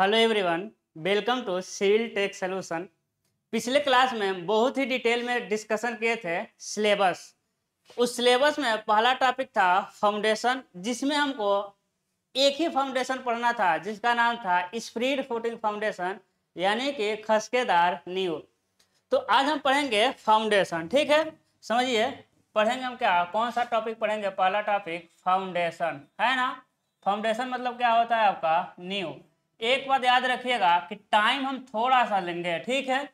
Hello everyone welcome to civil tech solution पिछले class में बहुत ही डिटेल में डिस्कशन किए थे सिलेबस उस सिलेबस में पहला टॉपिक था फाउंडेशन जिसमें हमको एक ही फाउंडेशन पढ़ना था जिसका नाम था स्प्रीड फूटिंग फाउंडेशन यानी कि खसकेदार न्यू तो आज हम पढ़ेंगे फाउंडेशन ठीक है समझिए पढ़ेंगे हम क्या कौन सा टॉपिक पढ़ेंगे पहला टॉपिक फाउंडेशन है ना फाउंडेशन मतलब क्या होता है आपका न्यू एक बात याद रखिएगा कि टाइम हम थोड़ा सा लेंगे ठीक है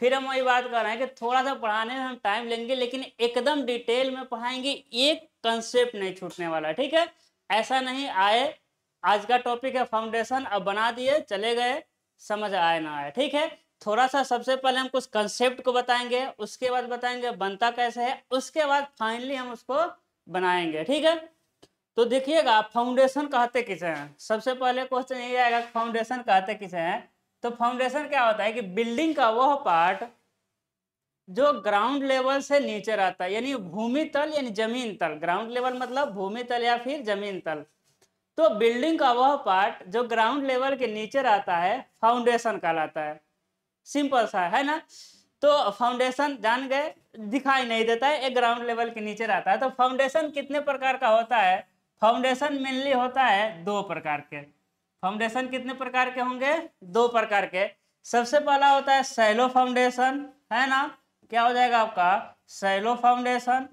फिर हम वही बात कर रहे हैं कि थोड़ा सा पढ़ाने में हम टाइम लेंगे लेकिन एकदम डिटेल में पढ़ाएंगे एक कंसेप्ट नहीं छूटने वाला ठीक है ऐसा नहीं आए आज का टॉपिक है फाउंडेशन अब बना दिए चले गए समझ आए ना आए ठीक है थोड़ा सा सबसे पहले हम कुछ कंसेप्ट को बताएंगे उसके बाद बताएंगे बनता कैसे है उसके बाद फाइनली हम उसको बनाएंगे ठीक है तो देखिएगा फाउंडेशन कहते किसे हैं सबसे पहले क्वेश्चन ये आएगा फाउंडेशन कहते किसे हैं तो फाउंडेशन क्या होता है कि बिल्डिंग का वह पार्ट जो ग्राउंड लेवल से नीचे रहता है यानी भूमि तल यानी जमीन तल ग्राउंड लेवल मतलब भूमि तल या फिर जमीन तल तो बिल्डिंग का वह पार्ट जो ग्राउंड लेवल के नीचे रहता है फाउंडेशन कहलाता है सिंपल सा है ना तो फाउंडेशन जान गए दिखाई नहीं देता है एक ग्राउंड लेवल के नीचे रहता है तो फाउंडेशन कितने प्रकार का होता है फाउंडेशन मेनली होता है दो प्रकार के फाउंडेशन कितने प्रकार के होंगे दो प्रकार के सबसे पहला होता है सैलो फाउंडेशन है ना क्या हो जाएगा आपका सैलो फाउंडेशन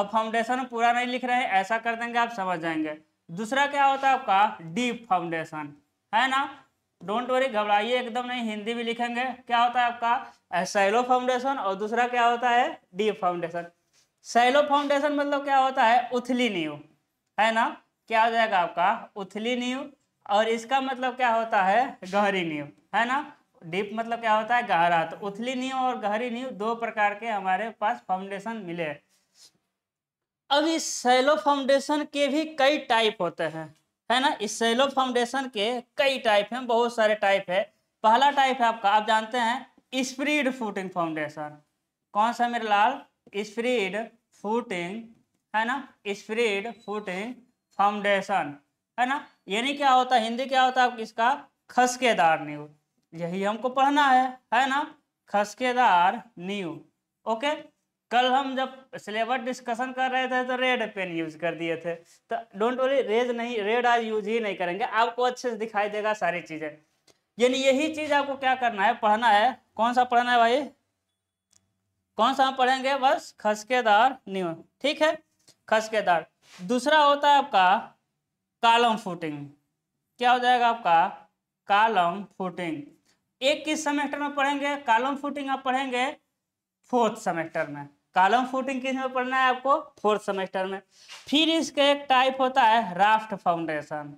अब फाउंडेशन पूरा नहीं लिख रहे हैं ऐसा कर देंगे आप समझ जाएंगे दूसरा क्या होता है आपका डीप फाउंडेशन है ना डोंट वरी घबराइए एकदम नहीं हिंदी भी लिखेंगे क्या होता है आपका सैलो फाउंडेशन और दूसरा क्या होता है डीप फाउंडेशन सैलो फाउंडेशन मतलब क्या होता है उथली नींव है ना क्या हो जाएगा आपका उथली नींव और इसका मतलब क्या होता है गहरी नींव है ना डीप मतलब क्या होता है गहरा तो उथली नींव और गहरी नींव दो प्रकार के हमारे पास फाउंडेशन मिले अब इस सेलो फाउंडेशन के भी कई टाइप होते हैं है ना इस सैलो फाउंडेशन के कई टाइप हैं बहुत सारे टाइप है पहला टाइप है आपका आप जानते हैं स्प्रीड फूटिंग फाउंडेशन कौन सा मेरे लाल स्प्रीड फूटिंग है ना स्प्रेड फुट इन फाउंडेशन है ना यानी क्या होता है हिंदी क्या होता है इसका खसकेदार न्यू यही हमको पढ़ना है है ना खसकेदार न्यू ओके कल हम जब सिलेबस डिस्कशन कर रहे थे तो रेड पेन यूज कर दिए थे तो डोंट वरी रेड नहीं रेड आज यूज ही नहीं करेंगे आपको अच्छे से दिखाई देगा सारी चीजें यानी यही चीज आपको क्या करना है पढ़ना है कौन सा पढ़ना है भाई कौन सा हम पढ़ेंगे बस खसकेदार न्यू ठीक है खसकेदार दूसरा होता है आपका कालम फूटिंग क्या हो जाएगा आपका कालम फूटिंग एक किस सेमेस्टर में पढ़ेंगे कालम फूटिंग आप पढ़ेंगे फोर्थ सेमेस्टर में कालम फूटिंग किस में पढ़ना है आपको फोर्थ सेमेस्टर में फिर इसके एक टाइप होता है राफ्ट फाउंडेशन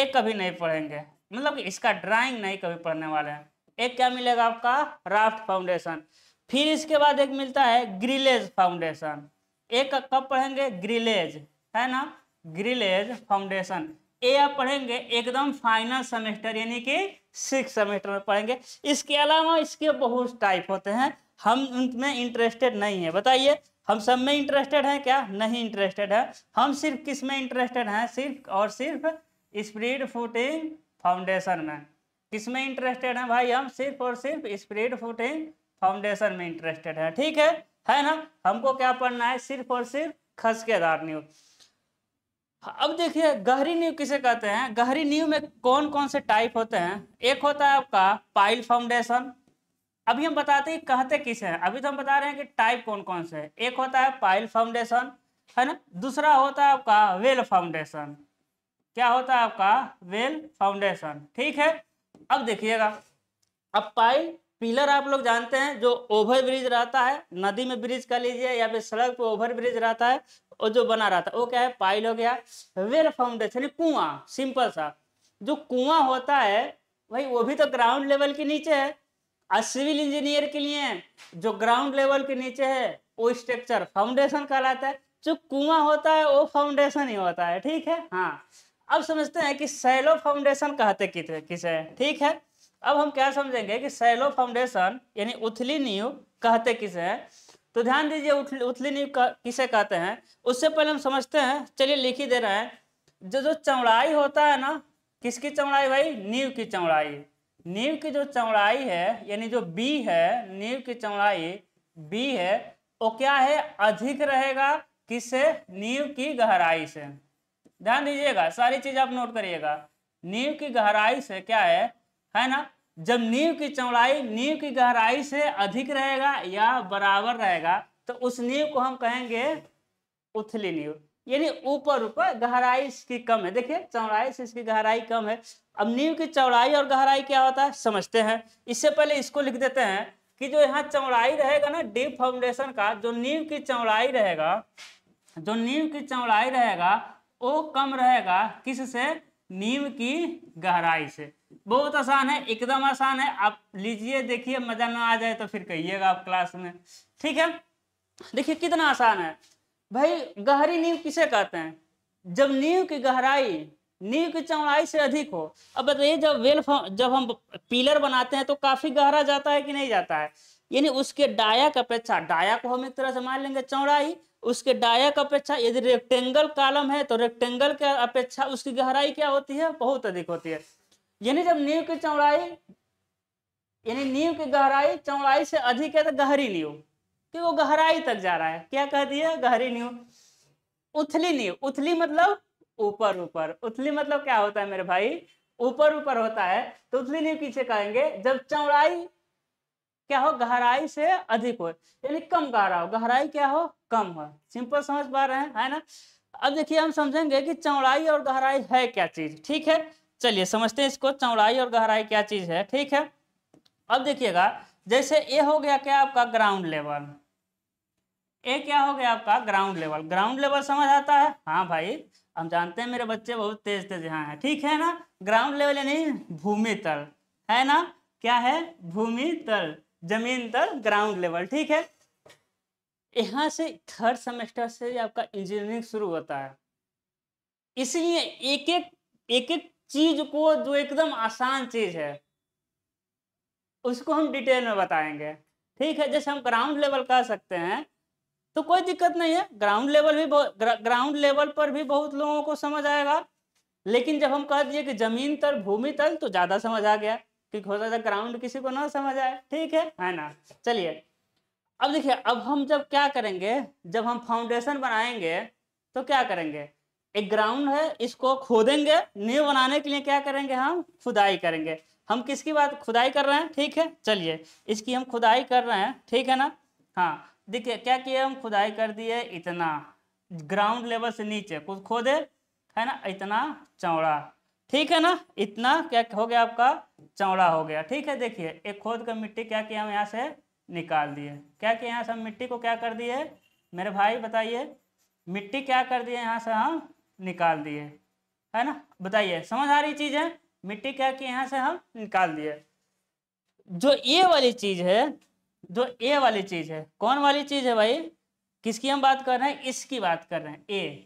एक कभी नहीं पढ़ेंगे मतलब इसका ड्राइंग नहीं कभी पढ़ने वाले हैं एक क्या मिलेगा आपका राफ्ट फाउंडेशन फिर इसके बाद एक मिलता है ग्रिलेज फाउंडेशन एक कब पढ़ेंगे ग्रिलेज है ना ग्रिलेज फाउंडेशन ए आप पढ़ेंगे एकदम फाइनल सेमेस्टर यानी कि सिक्स सेमेस्टर में पढ़ेंगे इसके अलावा इसके बहुत टाइप होते हैं हम उनमें इंटरेस्टेड नहीं है बताइए हम सब में इंटरेस्टेड हैं क्या नहीं इंटरेस्टेड है हम सिर्फ किस में इंटरेस्टेड हैं सिर्फ और सिर्फ स्प्रीड फूटिंग फाउंडेशन में किस में इंटरेस्टेड हैं भाई हम सिर्फ और सिर्फ स्प्रीड फूटिंग फाउंडेशन में इंटरेस्टेड हैं ठीक है है ना हमको क्या पढ़ना है सिर्फ और सिर्फ आधार न्यूज अब देखिए गहरी नींव किसे कहते हैं गहरी नींव में कौन कौन से टाइप होते हैं एक होता है आपका पाइल फाउंडेशन अभी हम बताते हैं कहते किसे हैं अभी तो हम बता रहे हैं कि टाइप कौन कौन से है एक होता है पाइल फाउंडेशन है ना दूसरा होता है आपका वेल फाउंडेशन क्या होता है आपका वेल फाउंडेशन ठीक है अब देखिएगा अब पाइल पिलर आप लोग जानते हैं जो ओवर ब्रिज रहता है नदी में ब्रिज कर लीजिए या फिर सड़क पर ओवर ब्रिज रहता है और जो बना रहता है वो क्या है पाइल हो गया वेल फाउंडेशन कुआं सिंपल सा जो कुआं होता है भाई वो भी तो ग्राउंड लेवल के नीचे है और सिविल इंजीनियर के लिए जो ग्राउंड लेवल के नीचे है वो स्ट्रक्चर फाउंडेशन कहलाता है जो कुआं होता है वो फाउंडेशन ही होता है ठीक है हाँ अब समझते हैं कि सैलो फाउंडेशन कहते किसे ठीक है अब हम क्या समझेंगे कि सैलो फाउंडेशन यानी उथली नीव कहते किसे हैं तो ध्यान दीजिए उथली, नीव किसे कहते हैं उससे पहले हम समझते हैं चलिए लिख ही दे रहे हैं जो जो चौड़ाई होता है ना किसकी चौड़ाई भाई नींव की चौड़ाई नींव की जो चौड़ाई है यानी जो बी है नींव की चौड़ाई बी है वो क्या है अधिक रहेगा किससे नींव की गहराई से ध्यान दीजिएगा सारी चीज आप नोट करिएगा नींव की गहराई से क्या है है ना जब नींव की चौड़ाई नींव की गहराई से अधिक रहेगा या बराबर रहेगा तो उस नींव को हम कहेंगे उथली नींव यानी ऊपर ऊपर गहराई इसकी कम है देखिए चौड़ाई से इसकी गहराई कम है अब नींव की चौड़ाई और गहराई क्या होता है समझते हैं इससे पहले इसको लिख देते हैं कि जो यहाँ चौड़ाई रहेगा ना डीप फाउंडेशन का जो नींव की चौड़ाई रहेगा जो नींव की चौड़ाई रहेगा वो कम रहेगा किस से नींव की गहराई से बहुत आसान है एकदम आसान है आप लीजिए देखिए मजा ना आ जाए तो फिर कहिएगा आप क्लास में ठीक है देखिए कितना आसान है भाई गहरी नींव किसे कहते हैं जब नींव की गहराई नींव की चौड़ाई से अधिक हो अब बताइए जब वेल जब हम पिलर बनाते हैं तो काफी गहरा जाता है कि नहीं जाता है यानी उसके डाया का अपेक्षा डाया को हम एक तरह से मान लेंगे चौड़ाई उसके डाया का अपेक्षा यदि रेक्टेंगल कालम है तो रेक्टेंगल के अपेक्षा उसकी गहराई क्या होती है बहुत अधिक होती है यानी जब नींव की चौड़ाई यानी नींव की गहराई चौड़ाई से अधिक है तो गहरी नींव कि वो गहराई तक जा रहा है क्या कह दिया गहरी नींव उथली नींव उथली मतलब ऊपर ऊपर उथली मतलब क्या होता है मेरे भाई ऊपर ऊपर होता है तो उथली नींव पीछे कहेंगे जब चौड़ाई क्या हो गहराई से अधिक हो यानी कम गहरा हो गहराई क्या हो कम हो सिंपल समझ पा रहे हैं है ना अब देखिए हम समझेंगे कि चौड़ाई और गहराई है क्या चीज ठीक है चलिए समझते हैं इसको चौड़ाई और गहराई क्या चीज़ है ठीक है अब देखिएगा जैसे ए हो गया क्या आपका ग्राउंड लेवल ए क्या हो गया आपका ग्राउंड लेवल ग्राउंड लेवल समझ आता है हाँ भाई हम जानते हैं मेरे बच्चे बहुत तेज तेज यहाँ है ठीक है ना ग्राउंड लेवल यानी भूमि तल है ना क्या है भूमि तल जमीन तल ग्राउंड लेवल ठीक है यहां से थर्ड सेमेस्टर से आपका इंजीनियरिंग शुरू होता है इसलिए एक एक एक एक चीज को जो एकदम आसान चीज है उसको हम डिटेल में बताएंगे ठीक है जैसे हम ग्राउंड लेवल कह सकते हैं तो कोई दिक्कत नहीं है ग्राउंड लेवल भी ग्राउंड लेवल पर भी बहुत लोगों को समझ आएगा लेकिन जब हम कह दिए कि जमीन तल भूमि तल तो ज्यादा समझ आ गया कि हो सकता ग्राउंड किसी को ना समझ आए ठीक है है ना चलिए अब देखिए अब हम जब क्या करेंगे जब हम फाउंडेशन बनाएंगे तो क्या करेंगे एक ग्राउंड है इसको खोदेंगे न्यू बनाने के लिए क्या करेंगे हम खुदाई करेंगे हम किसकी बात खुदाई कर रहे हैं ठीक है चलिए इसकी हम खुदाई कर रहे हैं ठीक है ना हाँ देखिए क्या किया हम खुदाई कर दिए इतना ग्राउंड लेवल से नीचे कुछ खोदे है ना इतना चौड़ा ठीक है ना इतना क्या हो गया आपका चौड़ा हो गया ठीक है देखिए एक खोद कर मिट्टी क्या किया हम यहाँ से निकाल दिए क्या किया यहाँ से मिट्टी को क्या कर दिए मेरे भाई बताइए मिट्टी क्या कर दिए यहाँ से हम निकाल दिए है ना बताइए समझ आ रही चीज है मिट्टी क्या कि यहाँ से हम निकाल दिए जो ए वाली चीज है जो ए वाली चीज है कौन वाली चीज है भाई किसकी हम बात कर रहे हैं इसकी बात कर रहे हैं ए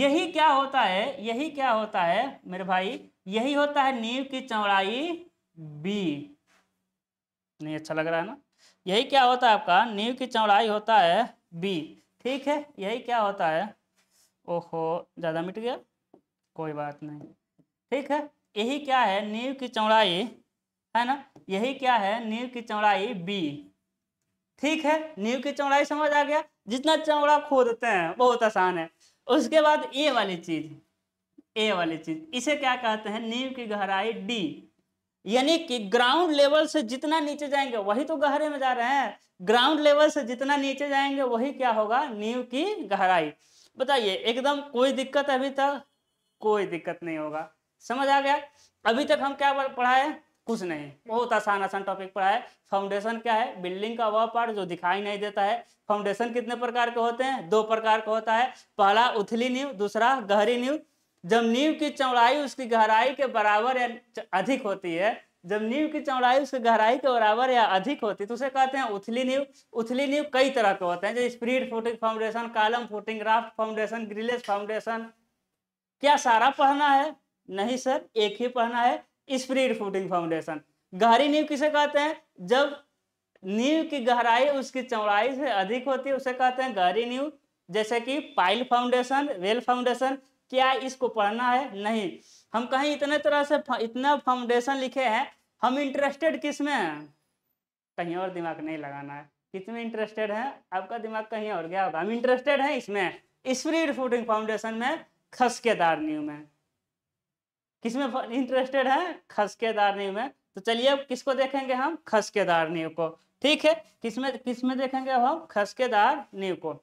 यही क्या होता है यही क्या होता है मेरे भाई यही होता है नींव की चौड़ाई बी नहीं अच्छा लग रहा है ना यही क्या होता है आपका नींव की चौड़ाई होता है बी ठीक है यही क्या होता है ओहो ज़्यादा मिट गया कोई बात नहीं ठीक है यही क्या है नींव की चौड़ाई है ना यही क्या है नींव की चौड़ाई बी ठीक है नींव की चौड़ाई समझ आ गया जितना चौड़ा खोदते हैं बहुत आसान है उसके बाद ए वाली चीज ए वाली चीज इसे क्या कहते हैं नींव की गहराई डी यानी कि ग्राउंड लेवल से जितना नीचे जाएंगे वही तो गहरे में जा रहे हैं ग्राउंड लेवल से जितना नीचे जाएंगे वही क्या होगा नींव की गहराई बताइए एकदम कोई दिक्कत अभी तक कोई दिक्कत नहीं होगा समझ आ गया अभी तक हम क्या पढ़ाए कुछ नहीं बहुत आसान आसान टॉपिक पढ़ा है फाउंडेशन क्या है बिल्डिंग का वह पार्ट जो दिखाई नहीं देता है फाउंडेशन कितने प्रकार के होते हैं दो प्रकार का होता है पहला उथली नींव दूसरा गहरी नींव जब नींव की चौड़ाई उसकी गहराई के बराबर या अधिक होती है जब नींव की चौड़ाई उसकी गहराई के बराबर या अधिक होती तो उसे कहते हैं उथली नींव उथली नींव कई तरह के होते हैं जैसे spread footing foundation column footing raft foundation grillage foundation क्या सारा पहना है नहीं सर एक ही पहना है स्प्रीड फोटिंग फाउंडेशन गहरी नींव किसे कहते हैं जब नींव की गहराई उसकी चौड़ाई से अधिक होती है उसे कहते हैं गहरी नींव जैसे कि पाइल फाउंडेशन वेल फाउंडेशन क्या इसको पढ़ना है नहीं हम कहीं इतने तरह से इतना फाउंडेशन लिखे हैं हम इंटरेस्टेड किस में हैं कहीं और दिमाग नहीं लगाना है किस में इंटरेस्टेड है आपका दिमाग कहीं और गया होगा हम इंटरेस्टेड हैं इसमें स्प्रीड फूडिंग फाउंडेशन में खसकेदार न्यू में किस में इंटरेस्टेड है खसकेदार न्यू में तो चलिए अब किसको देखेंगे हम खसकेदार न्यू को ठीक है किसमें किसमें देखेंगे हम खसकेदार न्यू को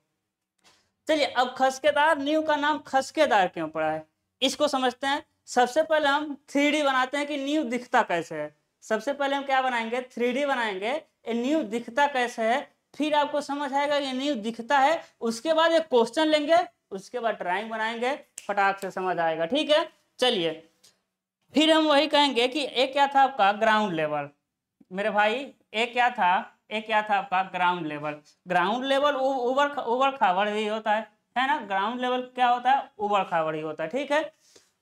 चलिए अब खसकेदार न्यू का नाम खसकेदार क्यों पड़ा है इसको समझते हैं सबसे पहले हम थ्री बनाते हैं कि न्यू दिखता कैसे है सबसे पहले हम क्या बनाएंगे थ्री बनाएंगे ये न्यू दिखता कैसे है फिर आपको समझ आएगा ये न्यू दिखता है उसके बाद एक क्वेश्चन लेंगे उसके बाद ड्राइंग बनाएंगे फटाक से समझ आएगा ठीक है चलिए फिर हम वही कहेंगे कि एक क्या था आपका ग्राउंड लेवल मेरे भाई एक क्या था एक क्या था आपका ग्राउंड लेवल ग्राउंड लेवल ऊबर ऊबर ही होता है है ना ग्राउंड लेवल क्या होता है उबर खाबर ही होता है ठीक है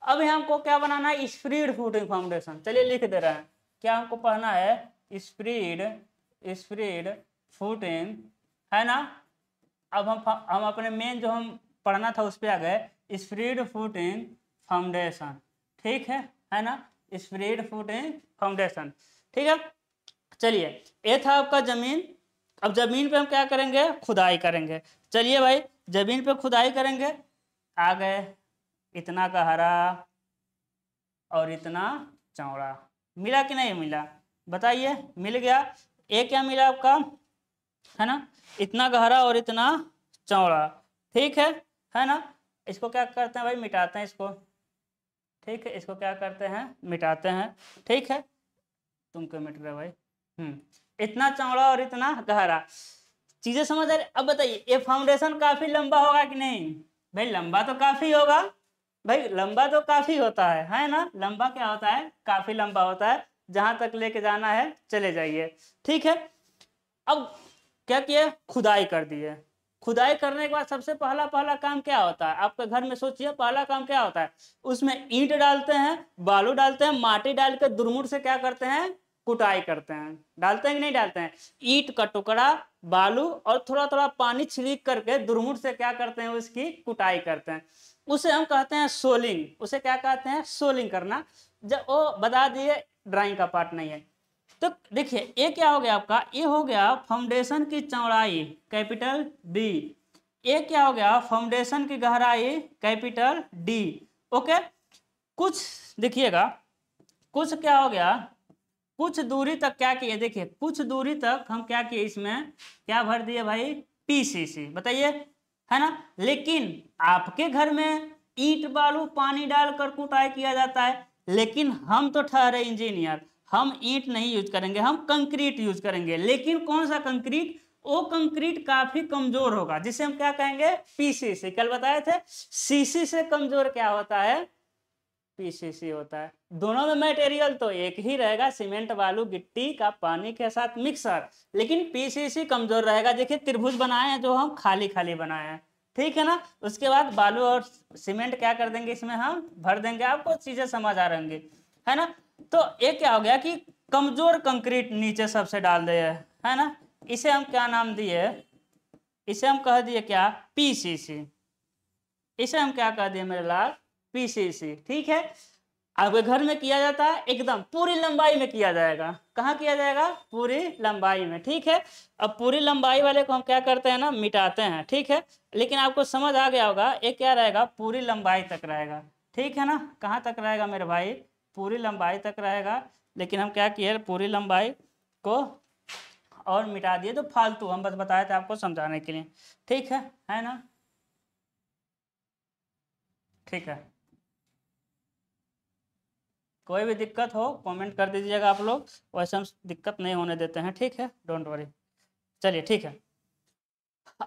अभी हमको क्या बनाना है स्प्रीड फूटिंग फाउंडेशन चलिए लिख दे रहे हैं क्या हमको पढ़ना है स्प्रीड स्प्रीड फूटिंग है ना अब हम हम अपने मेन जो हम पढ़ना था उस पर आ गए स्प्रीड फूटिंग फाउंडेशन ठीक है है ना स्प्रीड फूटिंग फाउंडेशन ठीक है चलिए ये था आपका जमीन अब जमीन पे हम क्या करेंगे खुदाई करेंगे चलिए भाई जमीन पे खुदाई करेंगे आ गए इतना का हरा और इतना चौड़ा मिला कि नहीं मिला बताइए मिल गया ये क्या मिला आपका है ना इतना गहरा और इतना चौड़ा ठीक है है ना इसको क्या करते हैं भाई मिटाते हैं इसको ठीक है इसको क्या करते हैं मिटाते हैं ठीक है तुम क्यों मिट रहे भाई हम्म इतना चौड़ा और इतना गहरा चीजें समझ आ रही अब बताइए ये फाउंडेशन काफी लंबा होगा कि नहीं भाई लंबा तो काफी होगा भाई लंबा तो काफी होता है है ना लंबा क्या होता है काफी लंबा होता है जहां तक लेके जाना है चले जाइए ठीक है अब क्या किया खुदाई कर दिए खुदाई करने के बाद सबसे पहला पहला काम क्या होता है आपके घर में सोचिए पहला काम क्या होता है उसमें ईंट डालते हैं बालू डालते हैं माटी डाल के दुरमुट से क्या करते हैं कुटाई करते हैं डालते हैं कि नहीं डालते हैं ईंट का टुकड़ा बालू और थोड़ा थोड़ा पानी छिड़क करके दुरमुट से क्या करते हैं उसकी कुटाई करते हैं उसे हम कहते हैं सोलिंग उसे क्या कहते हैं सोलिंग करना जब वो बता दिए ड्राइंग का पार्ट नहीं है तो देखिए ये क्या हो गया आपका ये हो गया फाउंडेशन की चौड़ाई कैपिटल बी ये क्या हो गया फाउंडेशन की गहराई कैपिटल डी ओके कुछ देखिएगा कुछ क्या हो गया कुछ दूरी तक क्या किए देखिए कुछ दूरी तक हम क्या किए इसमें क्या भर दिए भाई पीसीसी बताइए है ना लेकिन आपके घर में ईट बालू पानी डालकर कुटाई किया जाता है लेकिन हम तो ठहरे इंजीनियर हम ईट नहीं यूज करेंगे हम कंक्रीट यूज करेंगे लेकिन कौन सा कंक्रीट वो कंक्रीट काफी कमजोर होगा जिसे हम क्या कहेंगे पीसीसी कल बताए थे सीसी से कमजोर क्या होता है पीसीसी होता है दोनों में मटेरियल तो एक ही रहेगा सीमेंट बालू गिट्टी का पानी के साथ मिक्सर लेकिन पीसीसी कमजोर रहेगा देखिए त्रिभुज बनाए हैं जो हम खाली खाली बनाए हैं ठीक है ना उसके बाद बालू और सीमेंट क्या कर देंगे इसमें हम भर देंगे आपको चीजें समझ आ रहेंगी है ना तो ये क्या हो गया कि कमजोर कंक्रीट नीचे सबसे डाल दिए है ना इसे हम क्या नाम दिए इसे हम कह दिए क्या पीसीसी इसे हम क्या कह दिए मेरे लाल पीसीसी ठीक है आपके घर में किया जाता है एकदम पूरी लंबाई में किया जाएगा कहाँ किया जाएगा पूरी लंबाई में ठीक है अब पूरी लंबाई वाले को हम क्या करते हैं ना मिटाते हैं ठीक है लेकिन आपको समझ आ गया होगा ये क्या रहेगा पूरी लंबाई तक रहेगा ठीक है ना कहाँ तक रहेगा मेरे भाई पूरी लंबाई तक रहेगा लेकिन हम क्या किए पूरी लंबाई को और मिटा दिए तो फालतू हम बस बताए थे आपको समझाने के लिए ठीक है है ना ठीक है कोई भी दिक्कत हो कमेंट कर दीजिएगा आप लोग वैसे हम दिक्कत नहीं होने देते हैं ठीक है डोंट वरी चलिए ठीक है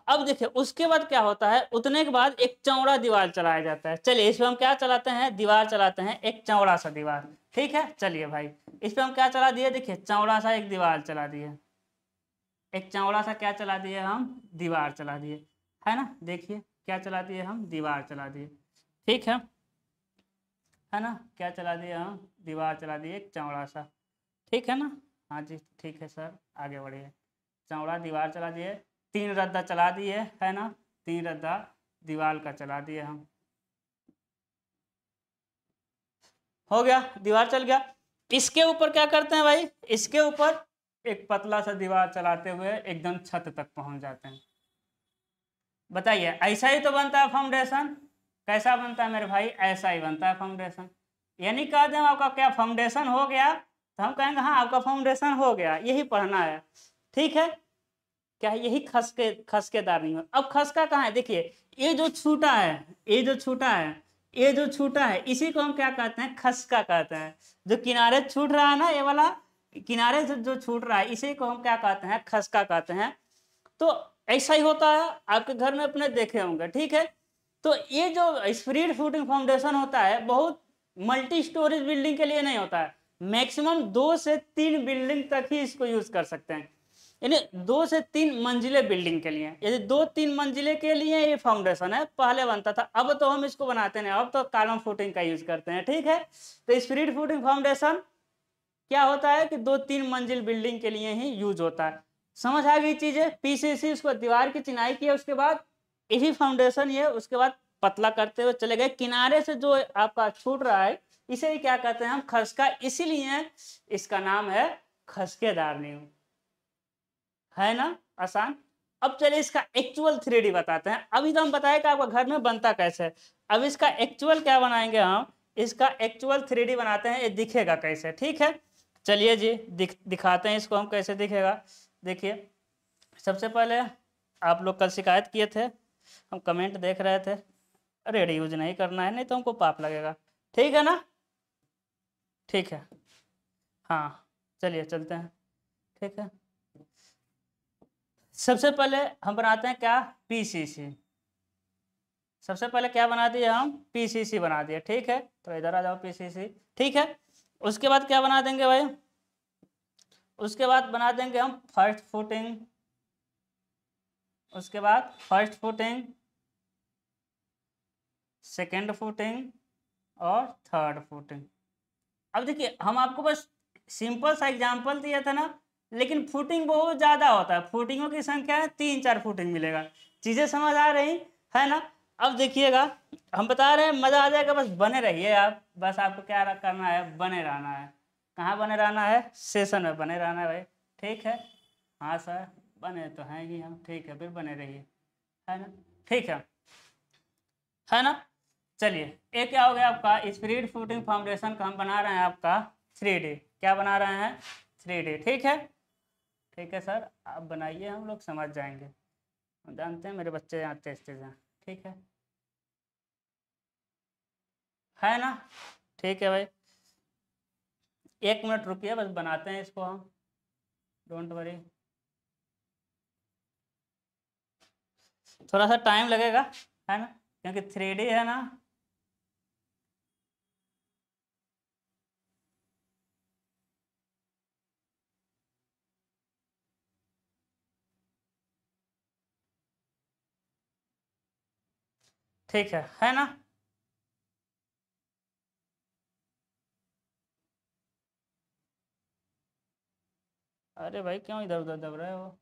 अब देखिए उसके बाद क्या होता है उतने के बाद एक चौड़ा दीवार चलाया जाता है चलिए इसमें हम क्या चलाते हैं दीवार चलाते हैं एक चौड़ा सा दीवार ठीक है चलिए भाई इस पर हम क्या चला दिए देखिए चौड़ा सा एक दीवार चला दिए एक चौड़ा सा क्या चला दिए हम दीवार चला दिए है ना देखिए क्या चला दिए हम दीवार चला दिए ठीक है है ना क्या चला दिए हम दीवार चला दिए एक चौड़ा सा ठीक है ना हाँ जी ठीक है सर आगे बढ़िए चौड़ा दीवार चला दिए तीन रद्दा चला दिए है ना तीन रद्दा दीवार का चला दिए हम हो गया दीवार चल गया इसके ऊपर क्या करते हैं भाई इसके ऊपर एक पतला सा दीवार चलाते हुए एकदम छत तक पहुंच जाते हैं बताइए ऐसा ही तो बनता है फाउंडेशन कैसा बनता है मेरे भाई ऐसा ही बनता है फाउंडेशन यानी कह दें आपका क्या फाउंडेशन हो गया तो हम कहेंगे हाँ आपका फाउंडेशन हो गया यही पढ़ना है ठीक है क्या यही खसके खसकेदार नहीं हो अब खसका कहाँ है देखिए ये जो छूटा है ये जो छूटा है ये जो छूटा है इसी को हम क्या कहते हैं खसका कहते हैं जो किनारे छूट रहा है ना ये वाला किनारे से जो छूट रहा है इसी को हम क्या कहते हैं खसका कहते हैं तो ऐसा ही होता है आपके घर में अपने देखे होंगे ठीक है तो ये जो स्प्रीड फूटिंग फाउंडेशन होता है बहुत मल्टी स्टोरेज बिल्डिंग के लिए नहीं होता है मैक्सिमम दो से तीन बिल्डिंग तक ही इसको यूज कर सकते हैं यानी दो से तीन मंजिले बिल्डिंग के लिए यदि दो तीन मंजिले के लिए ये फाउंडेशन है पहले बनता था अब तो हम इसको बनाते नहीं अब तो कालम फूटिंग का यूज करते हैं ठीक है तो स्प्रीड फूटिंग फाउंडेशन क्या होता है कि दो तीन मंजिल बिल्डिंग के लिए ही यूज होता है समझ आ गई चीजें पीसीसी उसको दीवार की चिनाई है उसके बाद यही फाउंडेशन ये उसके बाद पतला करते हुए चले गए किनारे से जो आपका छूट रहा है इसे क्या कहते हैं हम खसका इसीलिए इसका नाम है खसकेदार नींव है ना आसान अब चलिए इसका एक्चुअल थ्री बताते हैं अभी तो हम बताए कि आपका घर में बनता कैसे है अब इसका एक्चुअल क्या बनाएंगे हम इसका एक्चुअल थ्री बनाते हैं ये दिखेगा कैसे ठीक है चलिए जी दिख दिखाते हैं इसको हम कैसे दिखेगा देखिए सबसे पहले आप लोग कल शिकायत किए थे हम कमेंट देख रहे थे रेडी यूज नहीं करना है नहीं तो हमको पाप लगेगा ठीक है ना ठीक है हाँ चलिए चलते हैं ठीक है सबसे पहले हम बनाते हैं क्या पीसीसी सबसे पहले क्या बना दिए हम पीसीसी बना दिए ठीक है तो इधर आ जाओ पीसीसी ठीक है उसके बाद क्या बना देंगे भाई उसके बाद बना देंगे हम फर्स्ट फुटिंग उसके बाद फर्स्ट फुटिंग सेकेंड फुटिंग और थर्ड फुटिंग अब देखिए हम आपको बस सिंपल सा एग्जाम्पल दिया था ना लेकिन फुटिंग बहुत ज़्यादा होता है फुटिंगों की संख्या है तीन चार फुटिंग मिलेगा चीज़ें समझ आ रही है ना अब देखिएगा हम बता रहे हैं मज़ा आ जाएगा बस बने रहिए आप बस आपको क्या करना है बने रहना है कहाँ बने रहना है सेशन में बने रहना है भाई ठीक है हाँ सर बने तो हैं ही हम ठीक है फिर बने रहिए है ना ठीक है है ना चलिए एक क्या हो गया आपका स्प्रीड फूटिंग फाउंडेशन का हम बना रहे हैं आपका थ्री क्या बना रहे हैं थ्री ठीक है ठीक है सर आप बनाइए हम लोग समझ जाएंगे हम जानते हैं मेरे बच्चे यहाँ तेज हैं ठीक है है ना ठीक है भाई एक मिनट रुकिए बस बनाते हैं इसको हम डोंट वरी थोड़ा सा टाइम लगेगा है ना क्योंकि थ्री है ना ठीक है है ना अरे भाई क्यों इधर उधर दब रहा है वो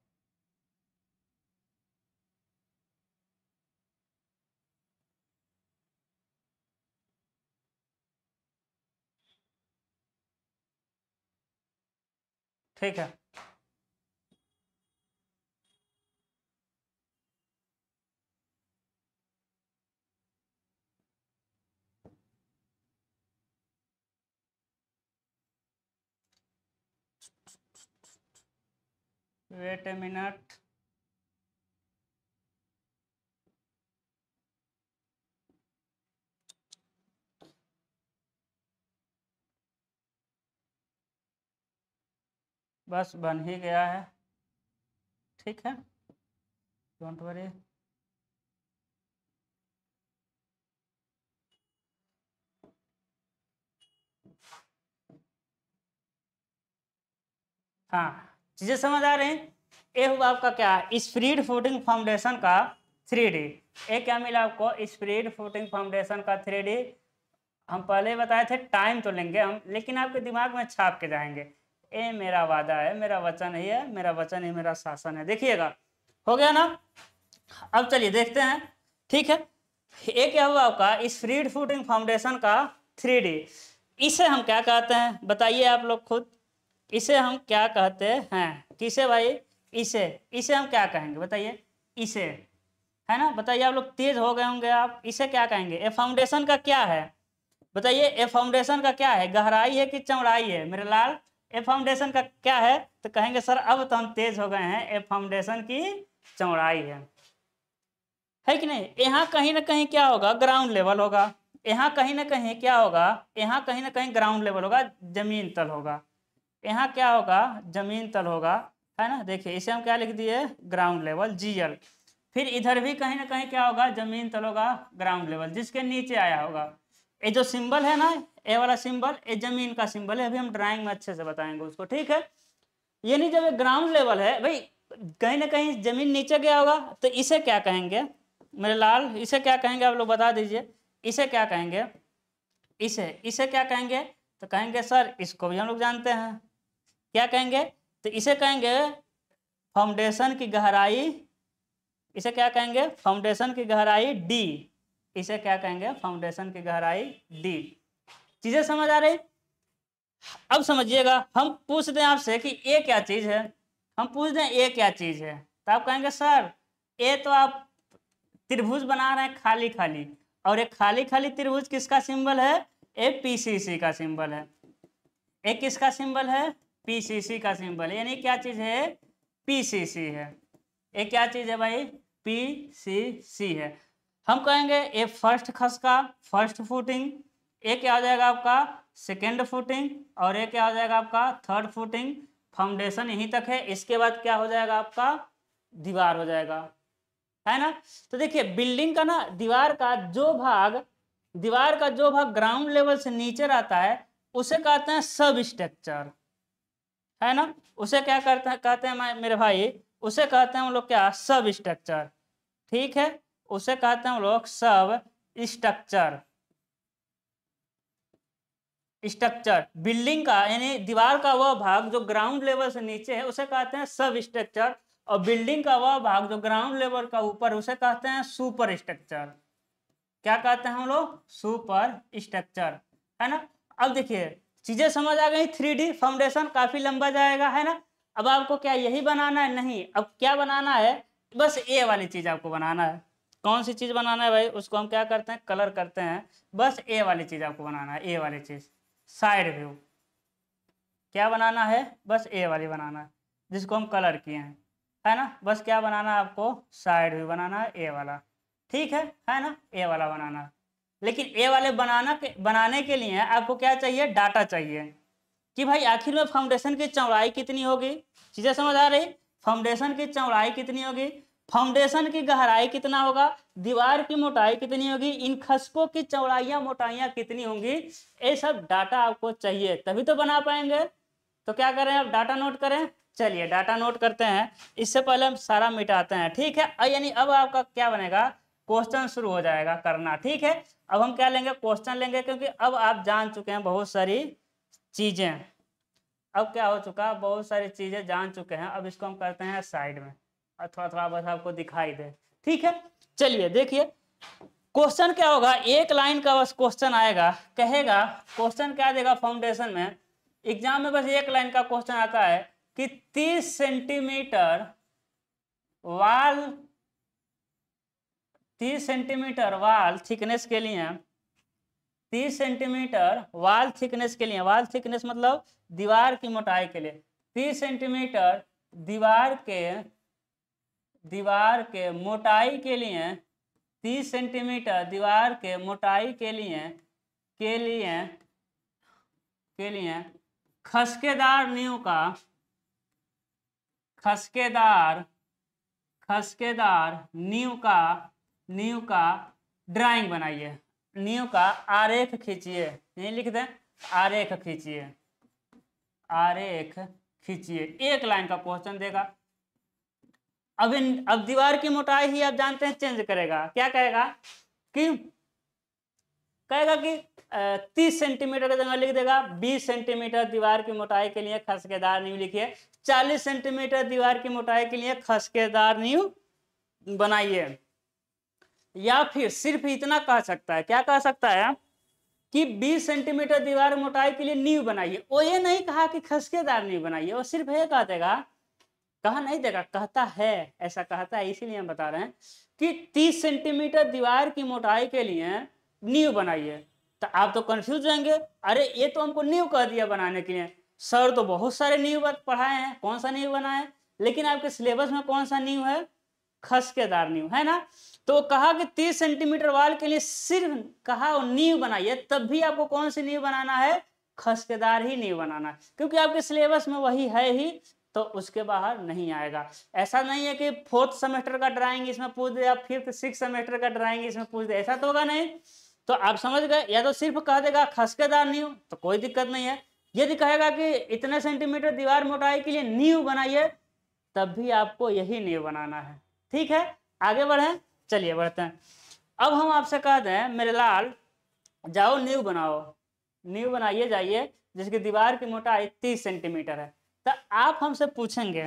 ठीक है वेट ए मिनट बस बन ही गया है ठीक है डोंट वरी हाँ चीज़ें समझ आ रही हैं ए हुआ आपका क्या स्प्रीड फूडिंग फाउंडेशन का थ्री डी ए क्या मिला आपको स्प्रीड फूटिंग फाउंडेशन का थ्री डी हम पहले बताए थे टाइम तो लेंगे हम लेकिन आपके दिमाग में छाप के जाएंगे ए मेरा वादा है मेरा वचन ही है मेरा वचन ही मेरा शासन है देखिएगा हो गया ना अब चलिए देखते हैं ठीक है ए क्या हुआ आपका स्प्रीड फूडिंग फाउंडेशन का थ्री इसे हम क्या कहते हैं बताइए आप लोग खुद इसे हम क्या कहते हैं किसे भाई इसे इसे हम क्या कहेंगे बताइए इसे है ना बताइए आप लोग तेज हो गए होंगे आप इसे क्या कहेंगे ए फाउंडेशन का क्या है बताइए ए फाउंडेशन का क्या है गहराई है कि चौड़ाई है मेरे लाल ए फाउंडेशन का क्या है तो कहेंगे सर अब तो हम तेज हो गए हैं ए फाउंडेशन की चौड़ाई है है कि नहीं यहाँ कहीं ना कहीं क्या होगा ग्राउंड लेवल होगा यहाँ कहीं ना कहीं क्या होगा यहाँ कहीं ना कहीं ग्राउंड लेवल होगा जमीन तल होगा यहाँ क्या होगा जमीन तल होगा है ना देखिए इसे हम क्या लिख दिए ग्राउंड लेवल जीएल फिर इधर भी कहीं ना कहीं क्या होगा जमीन तल होगा ग्राउंड लेवल जिसके नीचे आया होगा ये जो सिंबल है ना ए वाला सिंबल ये जमीन का सिंबल है अभी हम ड्राइंग में अच्छे से बताएंगे उसको ठीक है ये नहीं जब ग्राउंड लेवल है भाई कहीं ना कहीं जमीन नीचे गया होगा तो इसे क्या कहेंगे मेरे लाल इसे क्या कहेंगे आप लोग बता दीजिए इसे क्या कहेंगे इसे इसे क्या कहेंगे तो कहेंगे सर इसको भी हम लोग जानते हैं क्या कहेंगे तो इसे कहेंगे फाउंडेशन की गहराई इसे क्या कहेंगे फाउंडेशन की गहराई डी इसे क्या कहेंगे फाउंडेशन की गहराई डी चीजें समझ आ रही अब समझिएगा हम पूछ दें आपसे कि ए क्या चीज है हम पूछ दें ए क्या चीज है तो आप कहेंगे सर ए तो आप त्रिभुज बना रहे हैं खाली खाली और ये खाली खाली त्रिभुज किसका सिंबल है ए पीसीसी का सिंबल है ए किसका सिंबल है पीसीसी का सिंबल यानी क्या चीज़ है पीसीसी है ये क्या चीज़ है भाई पीसीसी है हम कहेंगे ये फर्स्ट खसका फर्स्ट फुटिंग ये क्या हो जाएगा आपका सेकेंड फुटिंग और ये क्या हो जाएगा आपका थर्ड फुटिंग फाउंडेशन यहीं तक है इसके बाद क्या हो जाएगा आपका दीवार हो जाएगा है ना तो देखिए बिल्डिंग का ना दीवार का जो भाग दीवार का जो भाग ग्राउंड लेवल से नीचे रहता है उसे कहते हैं सब स्ट्रक्चर है ना उसे क्या करते हैं कहते हैं मेरे भाई उसे कहते हैं हम लोग क्या सब स्ट्रक्चर ठीक है उसे कहते हैं हम लोग सब स्ट्रक्चर स्ट्रक्चर बिल्डिंग का यानी दीवार का वह भाग जो ग्राउंड लेवल से नीचे है उसे कहते हैं सब स्ट्रक्चर और बिल्डिंग का वह भाग जो ग्राउंड लेवल का ऊपर उसे कहते हैं सुपर स्ट्रक्चर क्या कहते हैं हम लोग सुपर स्ट्रक्चर है ना अब देखिए चीज़ें समझ आ गई थ्री फाउंडेशन काफ़ी लंबा जाएगा है ना अब आपको क्या यही बनाना है नहीं अब क्या बनाना है बस ए वाली चीज़ आपको बनाना है कौन सी चीज़ बनाना है भाई उसको हम क्या करते हैं कलर करते हैं बस ए वाली चीज़ आपको बनाना है ए वाली चीज़ साइड व्यू क्या बनाना है बस ए वाली बनाना है जिसको हम कलर किए हैं है ना बस क्या बनाना है आपको साइड व्यू बनाना है ए वाला ठीक है है ना ए वाला बनाना है लेकिन ए वाले बनाना के बनाने के लिए आपको क्या चाहिए डाटा चाहिए कि भाई आखिर में फाउंडेशन की चौड़ाई कितनी होगी चीज़ें समझ आ रही फाउंडेशन की चौड़ाई कितनी होगी फाउंडेशन की गहराई कितना होगा दीवार की मोटाई कितनी होगी इन खसकों की चौड़ाइयाँ मोटाइयाँ कितनी होंगी ये सब डाटा आपको चाहिए तभी तो बना पाएंगे तो क्या करें आप डाटा नोट करें चलिए डाटा नोट करते हैं इससे पहले हम सारा मिटाते हैं ठीक है यानी अब आपका क्या बनेगा क्वेश्चन शुरू हो जाएगा करना ठीक है अब हम क्या लेंगे क्वेश्चन लेंगे क्योंकि अब आप जान चुके हैं बहुत सारी चीज़ें अब क्या हो चुका बहुत सारी चीज़ें जान चुके हैं अब इसको हम करते हैं साइड में अथवा थोड़ा बस आपको दिखाई दे ठीक है चलिए देखिए क्वेश्चन क्या होगा एक लाइन का बस क्वेश्चन आएगा कहेगा क्वेश्चन क्या देगा फाउंडेशन में एग्जाम में बस एक लाइन का क्वेश्चन आता है कि तीस सेंटीमीटर वाल 30 सेंटीमीटर वाल थिकनेस के लिए तीस सेंटीमीटर वाल थिकनेस के लिए वाल थिकनेस मतलब दीवार की मोटाई के लिए तीस सेंटीमीटर दीवार के दीवार के मोटाई के लिए 30 सेंटीमीटर दीवार के मोटाई के लिए के लिए के लिए खसकेदार नींव का खसकेदार खसकेदार नींव का नीव का ड्राइंग बनाइए नीव का आरेख खींचिए यही लिख दें आरेख खींचिए आरेख खींचिए एक लाइन का क्वेश्चन देगा अब इन अब दीवार की मोटाई ही आप जानते हैं चेंज करेगा क्या कहेगा कि कहेगा कि तीस सेंटीमीटर की जगह लिख देगा बीस सेंटीमीटर दीवार की मोटाई के लिए खसकेदार नीव लिखिए चालीस सेंटीमीटर दीवार की मोटाई के लिए खसकेदार नीव बनाइए या फिर सिर्फ इतना कह सकता है क्या कह सकता है कि 20 सेंटीमीटर दीवार मोटाई के लिए नींव बनाइए वो ये नहीं कहा कि खसकेदार नींव बनाइए वो सिर्फ ये कह देगा कह नहीं देगा कहता है ऐसा कहता है इसीलिए हम बता रहे हैं कि 30 सेंटीमीटर दीवार की मोटाई के लिए नींव बनाइए तो आप तो कंफ्यूज रहेंगे अरे ये तो हमको नींव कह दिया बनाने के लिए सर तो बहुत सारे नींव पढ़ाए हैं कौन सा नींव बनाए लेकिन आपके सिलेबस में कौन सा नींव है खसकेदार नींव है ना तो कहा कि 30 सेंटीमीटर वाल के लिए सिर्फ कहा नींव बनाइए तब भी आपको कौन सी नींव बनाना है खसकेदार ही नींव बनाना है क्योंकि आपके सिलेबस में वही है ही तो उसके बाहर नहीं आएगा ऐसा नहीं है कि फोर्थ सेमेस्टर का ड्राइंग इसमें पूछ दे या फिफ्थ सिक्स सेमेस्टर का ड्राइंग इसमें पूछ दे ऐसा तो होगा नहीं तो आप समझ गए या तो सिर्फ कह देगा खसकेदार नींव तो कोई दिक्कत नहीं है यदि कहेगा कि इतने सेंटीमीटर दीवार मोटाई के लिए नींव बनाइए तब भी आपको यही नींव बनाना है ठीक है आगे बढ़े चलिए बढ़ते हैं अब हम आपसे कह दें मेरे लाल जाओ न्यू बनाओ न्यू बनाइए जाइए जिसकी दीवार की मोटाई तीस सेंटीमीटर है तो आप हमसे पूछेंगे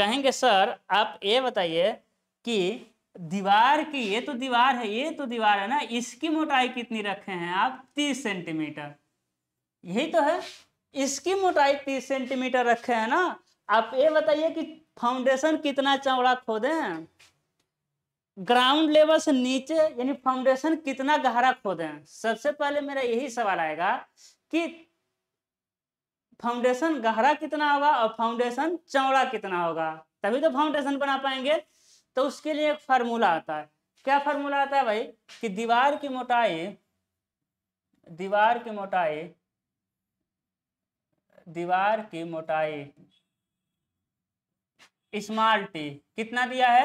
कहेंगे सर आप ये बताइए कि दीवार की ये तो दीवार है ये तो दीवार है ना इसकी मोटाई कितनी रखे हैं आप तीस सेंटीमीटर यही तो है इसकी मोटाई तीस सेंटीमीटर रखे हैं ना आप ये बताइए कि फाउंडेशन कितना चौड़ा खोदे हैं ग्राउंड लेवल से नीचे यानी फाउंडेशन कितना गहरा खोदे हैं सबसे पहले मेरा यही सवाल आएगा कि फाउंडेशन गहरा कितना होगा और फाउंडेशन चौड़ा कितना होगा तभी तो फाउंडेशन बना पाएंगे तो उसके लिए एक फार्मूला आता है क्या फार्मूला आता है भाई कि दीवार की मोटाई दीवार की मोटाई दीवार की मोटाई स्मॉल टी कितना दिया है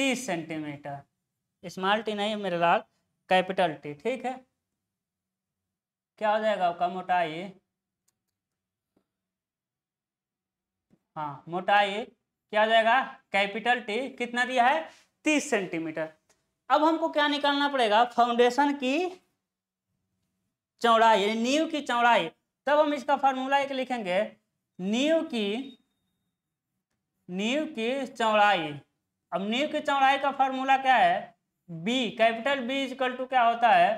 तीस सेंटीमीटर स्मॉल टी नहीं मेरे लाल कैपिटल टी ठीक है क्या हो जाएगा आपका मोटाई हाँ मोटाई क्या हो जाएगा कैपिटल टी कितना दिया है तीस सेंटीमीटर अब हमको क्या निकालना पड़ेगा फाउंडेशन की चौड़ाई यानी नीव की चौड़ाई तब हम इसका फॉर्मूला एक लिखेंगे नीव की नीव की चौड़ाई अब नीव की चौड़ाई का फॉर्मूला क्या है B capital B equal to क्या होता है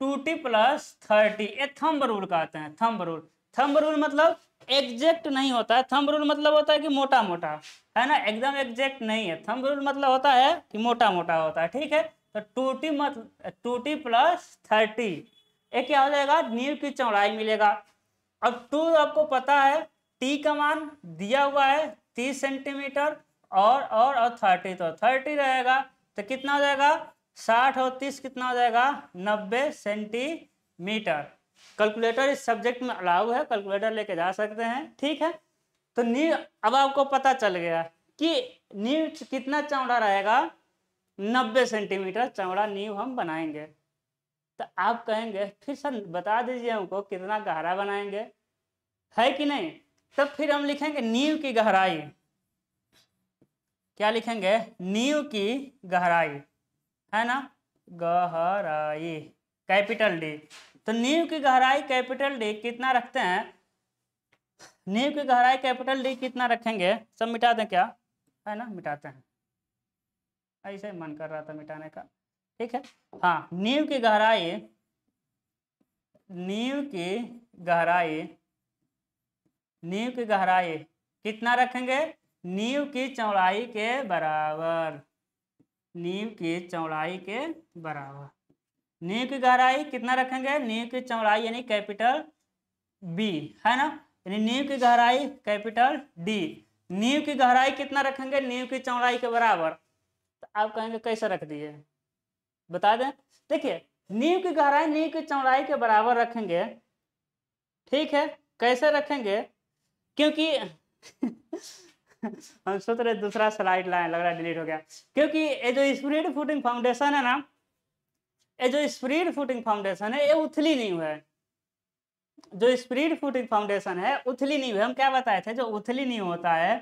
टू टी प्लस थर्टी ये थम्ब रूल कहते हैं थम्ब रूल थम्ब रूल मतलब एग्जैक्ट नहीं होता है थम्ब रूल मतलब होता है कि मोटा मोटा है ना एकदम एग्जैक्ट नहीं है थम्ब रूल मतलब होता है कि मोटा मोटा होता है ठीक है तो टू टी मतलब टू टी प्लस थर्टी ये क्या हो जाएगा नीव की चौड़ाई मिलेगा अब टू आपको पता है टी का मान दिया हुआ है तीस सेंटीमीटर और और और थर्टी तो थर्टी रहेगा तो कितना हो जाएगा साठ और तीस कितना हो जाएगा नब्बे सेंटीमीटर कैलकुलेटर इस सब्जेक्ट में अलाउ है कैलकुलेटर लेके जा सकते हैं ठीक है तो नीव अब आपको पता चल गया कि नींव कितना चौड़ा रहेगा नब्बे सेंटीमीटर चौड़ा नीव हम बनाएंगे तो आप कहेंगे फिर सर बता दीजिए हमको कितना गहरा बनाएंगे है कि नहीं तब तो फिर हम लिखेंगे नींव की गहराई क्या लिखेंगे नीव की गहराई है ना गहराई कैपिटल डी तो नीव की गहराई कैपिटल डी कितना रखते हैं नींव की गहराई कैपिटल डी कितना रखेंगे सब मिटा दें क्या है ना मिटाते हैं ऐसे मन कर रहा था मिटाने का ठीक है हाँ नींव की गहराई नीव की गहराई नींव की गहराई कितना रखेंगे नींव की चौड़ाई के बराबर नींव की चौड़ाई के बराबर नींव की गहराई कितना रखेंगे नींव की चौड़ाई यानी कैपिटल बी है ना यानी नींव की गहराई कैपिटल डी नींव की गहराई कितना रखेंगे नींव की चौड़ाई के बराबर तो आप कहेंगे कैसे रख दिए बता दें देखिए नींव की गहराई नींव की चौड़ाई के बराबर रखेंगे ठीक है कैसे रखेंगे क्योंकि हम सोच रहे दूसरा स्लाइड लाए लग रहा है डिलीट हो गया क्योंकि ये जो स्प्रीड फूटिंग फाउंडेशन है ना ये जो स्प्रीड फूटिंग फाउंडेशन है ये उथली नहीं हुआ है जो स्प्रीड फूटिंग फाउंडेशन है उथली नहीं हुआ हम क्या बताए थे जो उथली नहीं होता है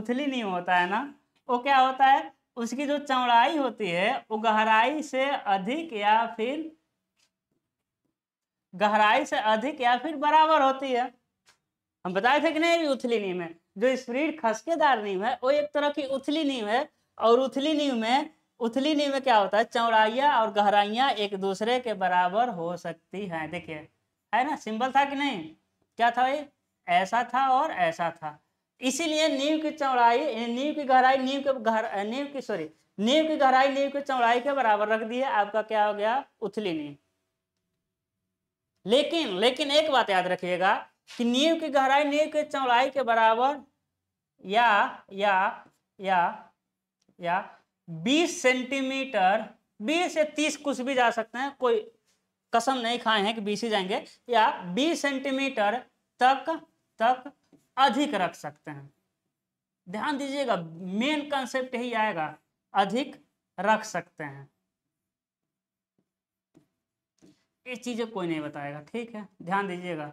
उथली नहीं होता है ना वो क्या होता है उसकी जो चौड़ाई होती है वो गहराई से अधिक या फिर गहराई से अधिक या फिर बराबर होती है हम बताए थे कि नहीं उथली नहीं में जो स्प्रीड खसकेदार नींव है वो एक तरह की उथली नींव है और उथली नींव में उथली नींव में क्या होता है चौड़ाइया और गहराइया एक दूसरे के बराबर हो सकती हैं देखिए है ना सिंपल था कि नहीं क्या था भाई ऐसा था और ऐसा था इसीलिए नींव की चौड़ाई नींव की गहराई नींव के घर नींव की सॉरी नींव की गहराई नींव की चौड़ाई के बराबर रख दिए आपका क्या हो गया उथली नींव लेकिन लेकिन एक बात याद रखिएगा कि नींव की गहराई नींव के चौड़ाई के बराबर या या या या 20 सेंटीमीटर 20 से 30 कुछ भी जा सकते हैं कोई कसम नहीं खाए हैं कि 20 ही जाएंगे या 20 सेंटीमीटर तक तक अधिक रख सकते हैं ध्यान दीजिएगा मेन कंसेप्ट ही आएगा अधिक रख सकते हैं ये चीजें कोई नहीं बताएगा ठीक है ध्यान दीजिएगा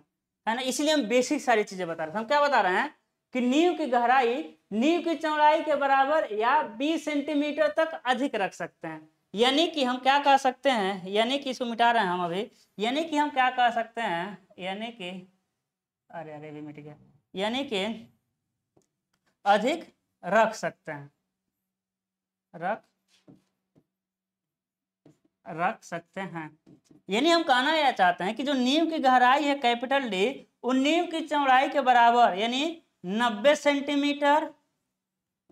है ना इसलिए हम बेसिक सारी चीजें बता रहे हैं हम क्या बता रहे हैं कि नींव की गहराई नींव की चौड़ाई के बराबर या 20 सेंटीमीटर तक अधिक रख सकते हैं यानी कि हम क्या कह सकते हैं यानी कि इसको मिटा रहे हैं हम अभी यानी कि हम क्या कह सकते हैं यानी कि अरे अरे भी मिट गया यानी कि अधिक रख सकते हैं रख रख सकते हैं यानी हम कहना यह चाहते हैं कि जो नींव की गहराई है कैपिटल डी उन नींव की चौड़ाई के बराबर यानी 90 सेंटीमीटर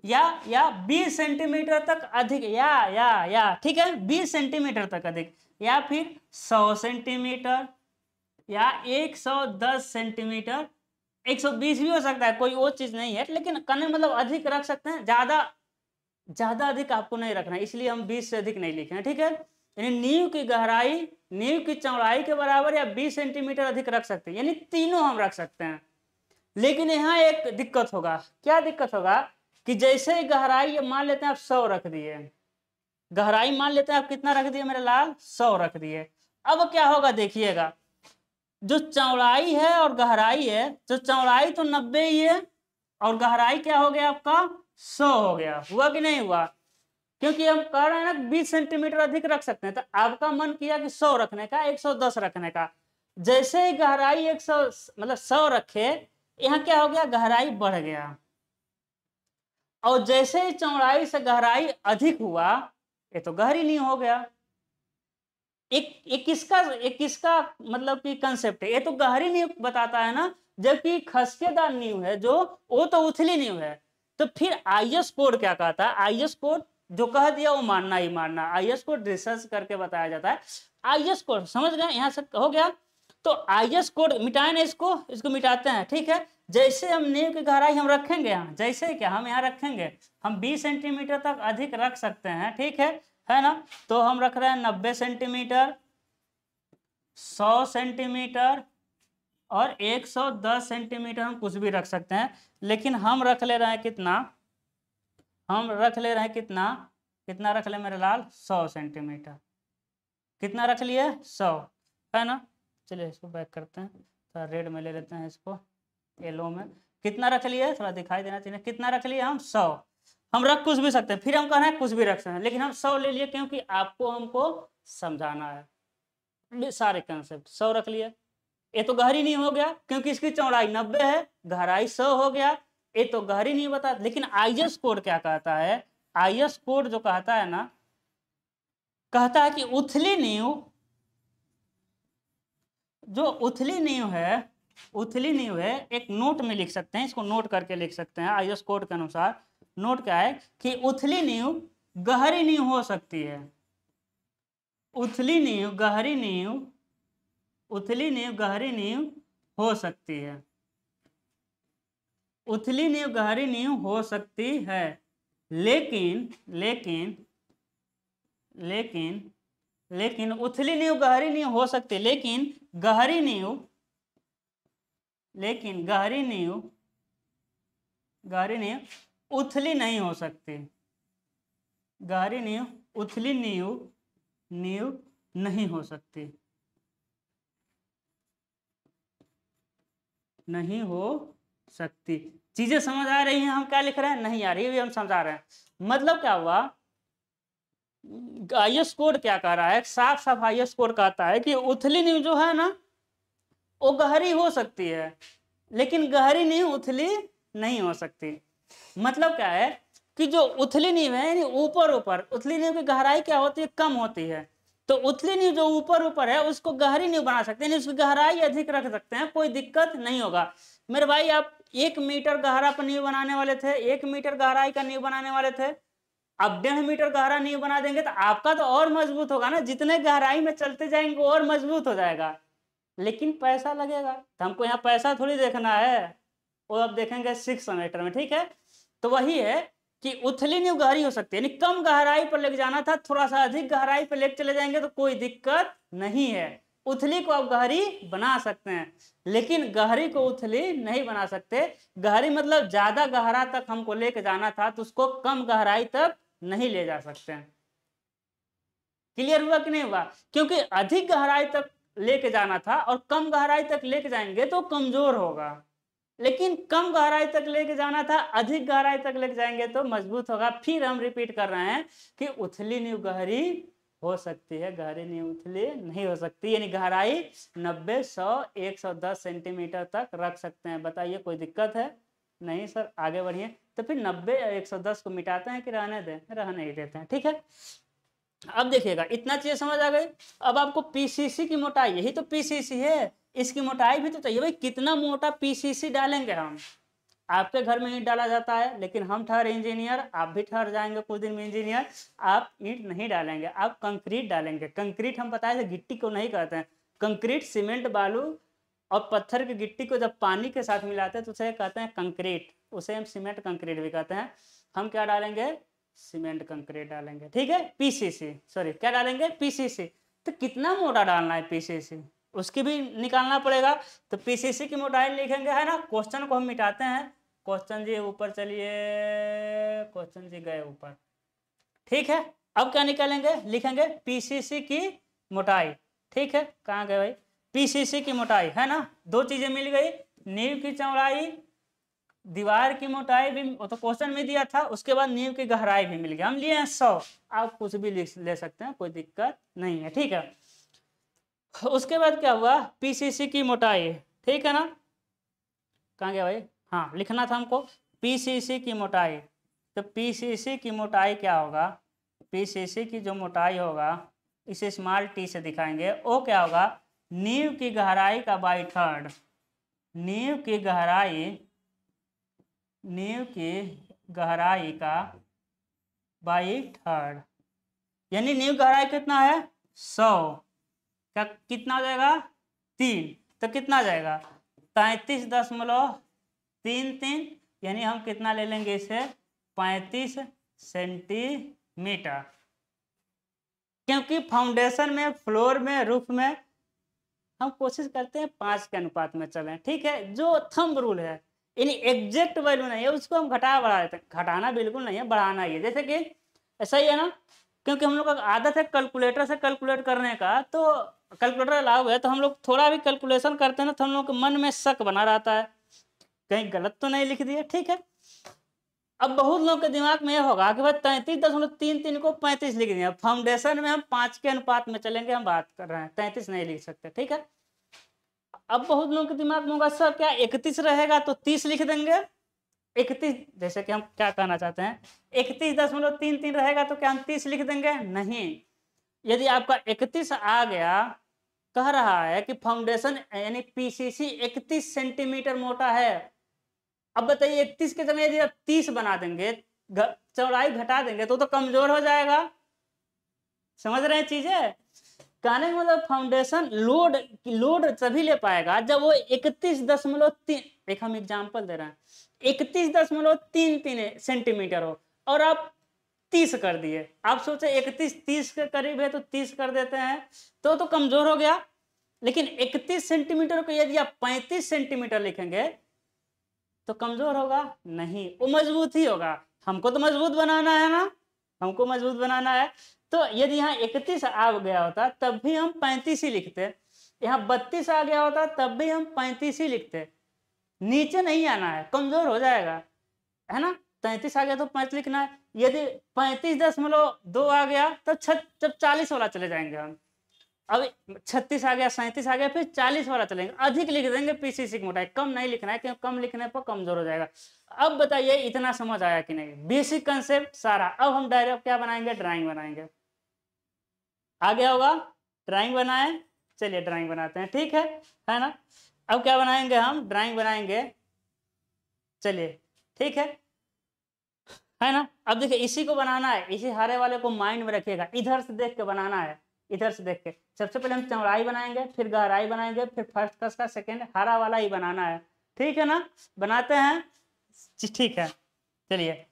या या 20 सेंटीमीटर तक अधिक या या या ठीक है 20 सेंटीमीटर तक अधिक या फिर 100 सेंटीमीटर या 110 सेंटीमीटर 120 भी हो सकता है कोई वो चीज़ नहीं है लेकिन कने मतलब अधिक रख सकते हैं ज़्यादा ज़्यादा अधिक आपको नहीं रखना इसलिए हम 20 से अधिक नहीं लिखे हैं ठीक है यानी नींव की गहराई नींव की चौड़ाई के बराबर या 20 सेंटीमीटर अधिक रख सकते हैं यानी तीनों हम रख सकते हैं लेकिन यहाँ एक दिक्कत होगा क्या दिक्कत होगा कि जैसे ही गहराई मान लेते हैं आप सौ रख दिए गहराई मान लेते हैं आप कितना रख दिए मेरे लाल सौ रख दिए अब क्या होगा देखिएगा जो चौड़ाई है और गहराई है जो चौड़ाई तो नब्बे ही है और गहराई क्या हो गया आपका सौ हो गया हुआ कि नहीं हुआ क्योंकि हम कह रहे हैं बीस सेंटीमीटर अधिक रख सकते हैं तो आपका मन किया कि सौ रखने का एक सौ दस रखने का जैसे ही गहराई एक सौ मतलब सौ रखे यहाँ क्या हो गया गहराई बढ़ गया और जैसे ही चौड़ाई से गहराई अधिक हुआ ये तो गहरी नहीं हो गया एक एक किसका एक किसका मतलब कि कंसेप्ट है ये तो गहरी नहीं बताता है ना जबकि खसकेदार नींव है जो वो तो उथली नींव है तो फिर आई एस कोड क्या कहता है आई एस कोड जो कह दिया वो मानना ही मानना आई को रिसर्च करके बताया जाता है आई कोड समझ गए यहाँ से हो गया तो आई कोड मिटाए ना इसको इसको मिटाते हैं ठीक है जैसे हम नींव की गहराई हम रखेंगे यहाँ जैसे क्या हम यहाँ रखेंगे हम 20 सेंटीमीटर तक अधिक रख सकते हैं ठीक है है ना तो हम रख रहे हैं 90 सेंटीमीटर 100 सेंटीमीटर और 110 सेंटीमीटर हम कुछ भी रख सकते हैं लेकिन हम रख ले रहे हैं कितना हम रख ले रहे हैं कितना कितना रख ले मेरे लाल सौ सेंटीमीटर कितना रख लिए सौ है ना चलिए इसको बैक करते हैं थोड़ा रेड में ले लेते हैं इसको येलो में कितना रख लिए थोड़ा दिखाई देना चाहिए कितना रख लिए हम सौ हम रख कुछ भी सकते हैं फिर हम कह रहे हैं कुछ भी रख सकते हैं लेकिन हम सौ ले लिए क्योंकि आपको हमको समझाना है सारे कंसेप्ट सौ रख लिए ये तो गहरी नहीं हो गया क्योंकि इसकी चौड़ाई नब्बे है गहराई सौ हो गया ये तो गहरी नहीं बता लेकिन आईएस कोड क्या कहता है आईएस कोड जो कहता है ना कहता है कि उथली नींव जो उथली नींव है उथली नींव है एक नोट में लिख सकते हैं इसको नोट करके लिख सकते हैं आईएस कोड के अनुसार नोट क्या है कि उथली नींव गहरी नींव हो सकती है उथली नींव गहरी नींव उथली नींव गहरी नींव हो सकती है उथली नींव गहरी नींव हो सकती है लेकिन लेकिन लेकिन लेकिन उथली नींव गहरी नींव हो सकती लेकिन गहरी नींव लेकिन गहरी नींव गहरी नींव उथली नहीं हो सकती गहरी नींव उथली नींव नींव नहीं हो सकती नहीं हो सकती चीजें समझ आ रही हैं हम क्या लिख रहे हैं नहीं आ रही है भी हम समझा रहे हैं मतलब क्या हुआ आई एस कोड क्या कह रहा है साफ साफ आई एस कोड कहता है कि उथली नींव जो है ना वो गहरी हो सकती है लेकिन गहरी नींव उथली नहीं हो सकती मतलब क्या है कि जो उथली नींव है यानी ऊपर ऊपर उथली नींव की गहराई क्या होती है कम होती है तो उथली नींव जो ऊपर ऊपर है उसको गहरी नींव बना सकते हैं उसकी गहराई अधिक रख सकते हैं कोई दिक्कत नहीं होगा मेरे भाई आप एक मीटर गहरा पर नींव बनाने वाले थे एक मीटर गहराई का नींव बनाने वाले थे अब डेढ़ मीटर गहरा नींव बना देंगे तो आपका तो और मजबूत होगा ना जितने गहराई में चलते जाएंगे और मजबूत हो जाएगा लेकिन पैसा लगेगा तो हमको यहाँ पैसा थोड़ी देखना है वो अब देखेंगे सिक्स मीटर में ठीक है तो वही है कि उथली नींव गहरी हो सकती है यानी कम गहराई पर लेके जाना था थोड़ा सा अधिक गहराई पर लेके चले जाएंगे तो कोई दिक्कत नहीं है उथली को आप गहरी बना सकते हैं लेकिन गहरी को उथली नहीं बना सकते गहरी मतलब ज्यादा गहरा तक हमको लेके जाना था तो उसको कम गहराई तक नहीं ले जा सकते हैं क्लियर हुआ कि नहीं हुआ क्योंकि अधिक गहराई तक लेके जाना था और कम गहराई तक लेके जाएंगे तो कमजोर होगा लेकिन कम गहराई तक लेके जाना था अधिक गहराई तक लेके जाएंगे तो मजबूत होगा फिर हम रिपीट कर रहे हैं कि उथली नहीं गहरी हो सकती है गहरी नींव उथली नहीं हो सकती यानी गहराई 90 सौ 110 सेंटीमीटर तक रख सकते हैं बताइए कोई दिक्कत है नहीं सर आगे बढ़िए तो फिर 90 110 को मिटाते हैं कि रहने दें रह ही देते हैं ठीक है अब देखिएगा इतना चीज समझ आ गई अब आपको पीसीसी की मोटाई यही तो पीसीसी है इसकी मोटाई भी तो चाहिए भाई कितना मोटा पीसीसी डालेंगे हम आपके घर में ईंट डाला जाता है लेकिन हम ठहरे इंजीनियर आप भी ठहर जाएंगे कुछ दिन में इंजीनियर आप ईंट नहीं डालेंगे आप कंक्रीट डालेंगे कंक्रीट हम बताए थे गिट्टी को नहीं कहते हैं कंक्रीट सीमेंट बालू और पत्थर की गिट्टी को जब पानी के साथ मिलाते हैं तो उसे कहते हैं कंक्रीट उसे हम सीमेंट कंक्रीट भी कहते हैं हम क्या डालेंगे सीमेंट कंक्रीट डालेंगे ठीक है पीसीसी सॉरी क्या डालेंगे पीसीसी तो कितना मोटा डालना है पीसीसी उसकी भी निकालना पड़ेगा तो पीसीसी की मोटाई लिखेंगे है ना क्वेश्चन को हम मिटाते हैं क्वेश्चन जी ऊपर चलिए क्वेश्चन जी गए ऊपर ठीक है अब क्या निकालेंगे लिखेंगे पीसीसी की मोटाई ठीक है कहाँ गए भाई पीसीसी की मोटाई है ना दो चीजें मिल गई नींव की चौड़ाई दीवार की मोटाई भी तो क्वेश्चन में दिया था उसके बाद नींव की गहराई भी मिल गई हम लिए हैं सौ आप कुछ भी ले सकते हैं कोई दिक्कत नहीं है ठीक है उसके बाद क्या हुआ पीसीसी की मोटाई ठीक है ना कहाँ गया भाई हाँ लिखना था हमको पीसीसी की मोटाई तो पीसीसी की मोटाई क्या होगा पीसीसी की जो मोटाई होगा इसे स्मॉल टी से दिखाएंगे वो क्या होगा नींव की गहराई का बाई थर्ड नींव की गहराई नींव की गहराई का बाई थर्ड यानी नींव गहराई कितना है सौ क्या कितना हो जाएगा तीन तो कितना जाएगा तैंतीस दशमलव तीन तीन यानी हम कितना ले लेंगे इसे पैंतीस सेंटीमीटर क्योंकि फाउंडेशन में फ्लोर में रूफ में हम कोशिश करते हैं पाँच के अनुपात में चलें ठीक है जो थंब रूल है यानी एग्जैक्ट वैल्यू नहीं है उसको हम घटा बढ़ा देते हैं घटाना बिल्कुल नहीं है बढ़ाना ही है जैसे कि ऐसा ही है ना क्योंकि हम लोग का आदत है कैलकुलेटर से कैलकुलेट करने का तो कैलकुलेटर अलाउ है तो हम लोग थोड़ा भी कैलकुलेशन करते हैं ना तो हम लोग के मन में शक बना रहता है कहीं गलत तो नहीं लिख दिया ठीक है अब बहुत लोगों के दिमाग में यह होगा कि भाई तैंतीस दशमलव तीन तीन को पैंतीस लिख दिया फाउंडेशन में हम पांच के अनुपात में चलेंगे हम बात कर रहे हैं तैंतीस नहीं लिख सकते ठीक है अब बहुत लोगों के दिमाग में होगा सर क्या इकतीस रहेगा तो तीस लिख देंगे इकतीस जैसे कि हम क्या कहना चाहते हैं इकतीस दशमलव तीन तीन रहेगा तो क्या हम तीस लिख देंगे नहीं यदि आपका इकतीस आ गया कह रहा है कि फाउंडेशन यानी पीसीसी इकतीस सेंटीमीटर मोटा है अब बताइए इकतीस के समय यदि आप तीस बना देंगे चौड़ाई घटा देंगे तो तो कमजोर हो जाएगा समझ रहे हैं चीजें कहने का मतलब फाउंडेशन लोड लोड तभी ले पाएगा जब वो इकतीस दशमलव तीन एक हम एग्जाम्पल दे रहे हैं इकतीस दशमलव तीन तीन सेंटीमीटर हो और आप तीस कर दिए आप सोचे इकतीस तीस के करीब है तो तीस कर देते हैं तो तो कमजोर हो गया लेकिन इकतीस सेंटीमीटर को यदि आप पैंतीस सेंटीमीटर लिखेंगे तो कमज़ोर होगा नहीं वो मजबूत ही होगा हमको तो मजबूत बनाना है ना हमको मजबूत बनाना है तो यदि यहाँ इकतीस आ गया होता तब भी हम पैंतीस ही लिखते यहाँ बत्तीस आ गया होता तब भी हम पैंतीस ही लिखते नीचे नहीं आना है कमज़ोर हो जाएगा है ना तैतीस आ गया तो पैंतीस लिखना है यदि पैंतीस दशमलव दो आ गया तब तो छत जब चालीस वाला चले जाएंगे हम अब छत्तीस आ गया सैंतीस आ गया फिर चालीस वाला चलेंगे अधिक लिख देंगे पीसीसी की मोटाई कम नहीं लिखना है क्योंकि कम लिखने पर कमजोर हो जाएगा अब बताइए इतना समझ आया कि नहीं बेसिक कंसेप्ट सारा अब हम डायरेक्ट क्या बनाएंगे ड्राइंग बनाएंगे आ गया होगा ड्राइंग बनाए चलिए ड्राइंग बनाते हैं ठीक है है ना अब क्या बनाएंगे हम ड्राइंग बनाएंगे चलिए ठीक है है ना अब देखिए इसी को बनाना है इसी हरे वाले को माइंड में रखिएगा इधर से देख के बनाना है इधर से देख के सबसे पहले हम चौड़ाई बनाएंगे फिर गहराई बनाएंगे फिर फर्स्ट क्लास का सेकेंड हरा वाला ही बनाना है ठीक है ना बनाते हैं ठीक है चलिए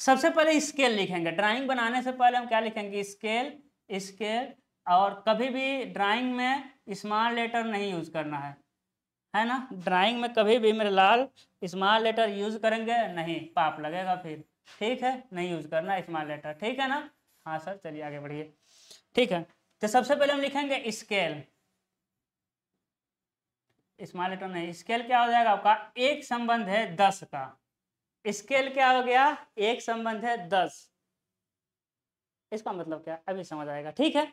सबसे पहले स्केल लिखेंगे ड्राइंग बनाने से पहले हम क्या लिखेंगे स्केल स्केल और कभी भी ड्राइंग में स्मॉल लेटर नहीं यूज़ करना है है ना ड्राइंग में कभी भी मेरे लाल स्मॉल लेटर यूज़ करेंगे नहीं पाप लगेगा फिर ठीक है नहीं यूज़ करना स्मॉल लेटर ठीक है ना हाँ सर चलिए आगे बढ़िए ठीक है तो सबसे पहले हम लिखेंगे स्केल स्मॉल लेटर नहीं स्केल क्या हो जाएगा आपका एक संबंध है दस का स्केल क्या हो गया एक संबंध है दस इसका मतलब क्या अभी समझ आएगा ठीक है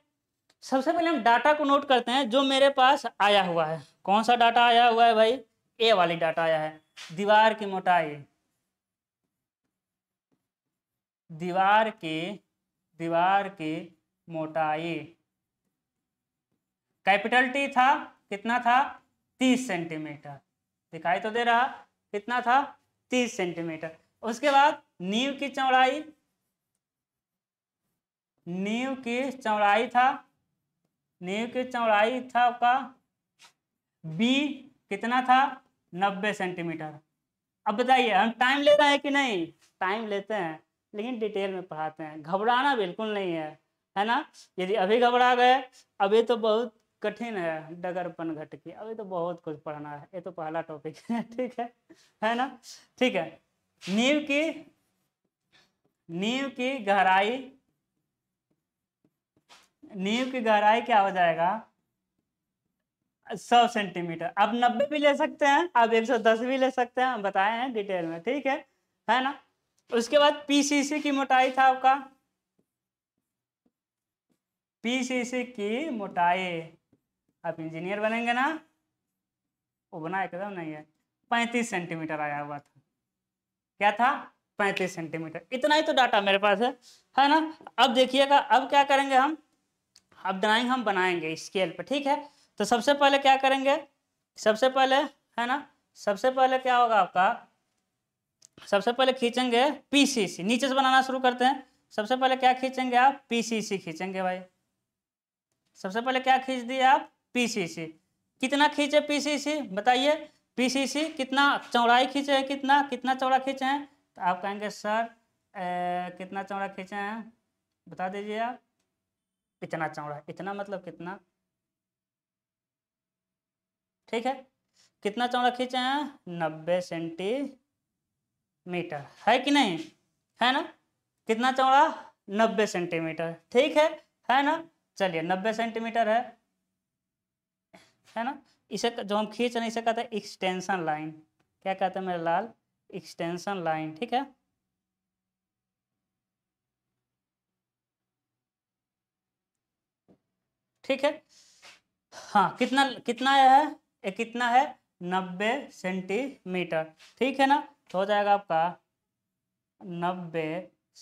सबसे पहले हम डाटा को नोट करते हैं जो मेरे पास आया हुआ है कौन सा डाटा आया हुआ है भाई ए वाली डाटा आया है दीवार की मोटाई दीवार की दीवार की मोटाई कैपिटल टी था कितना था तीस सेंटीमीटर दिखाई तो दे रहा कितना था तीस सेंटीमीटर उसके बाद नीव की चौड़ाई नींव की चौड़ाई था नीव की चौड़ाई था आपका बी कितना था नब्बे सेंटीमीटर अब बताइए हम टाइम ले रहे हैं कि नहीं टाइम लेते हैं लेकिन डिटेल में पढ़ाते हैं घबराना बिल्कुल नहीं है है ना यदि अभी घबरा गए अभी तो बहुत कठिन है डगरपन घट की अभी तो बहुत कुछ पढ़ना है ये तो पहला टॉपिक है ठीक है है ना ठीक है नींव की नींव की गहराई नींव की गहराई क्या हो जाएगा सौ सेंटीमीटर आप नब्बे भी ले सकते हैं आप एक सौ दस भी ले सकते हैं बताए हैं डिटेल में ठीक है है ना उसके बाद पीसीसी की मोटाई था आपका पीसीसी सी की मोटाई आप इंजीनियर बनेंगे ना वो बना एकदम नहीं है पैंतीस सेंटीमीटर आया हुआ था क्या था पैंतीस सेंटीमीटर इतना ही तो डाटा मेरे पास है है ना अब देखिएगा अब क्या करेंगे हम अब ड्राइंग हम बनाएंगे स्केल पर ठीक है तो सबसे पहले क्या करेंगे सबसे पहले है ना सबसे पहले क्या होगा आपका सबसे पहले खींचेंगे पीसीसी नीचे से बनाना शुरू करते हैं सबसे पहले क्या खींचेंगे आप पीसीसी खींचेंगे भाई सबसे पहले क्या खींच दिए आप पीसीसी कितना खींचे पीसीसी बताइए पीसीसी कितना चौड़ाई खींचे हैं कितना कितना चौड़ा खींचे हैं तो आप कहेंगे सर ए, कितना चौड़ा खींचे हैं बता दीजिए आप इतना चौड़ा इतना मतलब कितना ठीक है कितना चौड़ा खींचे हैं नब्बे सेंटीमीटर है कि नहीं है ना कितना चौड़ा नब्बे सेंटीमीटर ठीक है है ना चलिए नब्बे सेंटीमीटर है है ना इसे जो हम खींच रहे हैं इसे कहते हैं एक्सटेंशन लाइन क्या कहते हैं मेरे लाल एक्सटेंशन लाइन ठीक है ठीक है हाँ कितना कितना है ये कितना है नब्बे सेंटीमीटर ठीक है ना तो हो जाएगा आपका नब्बे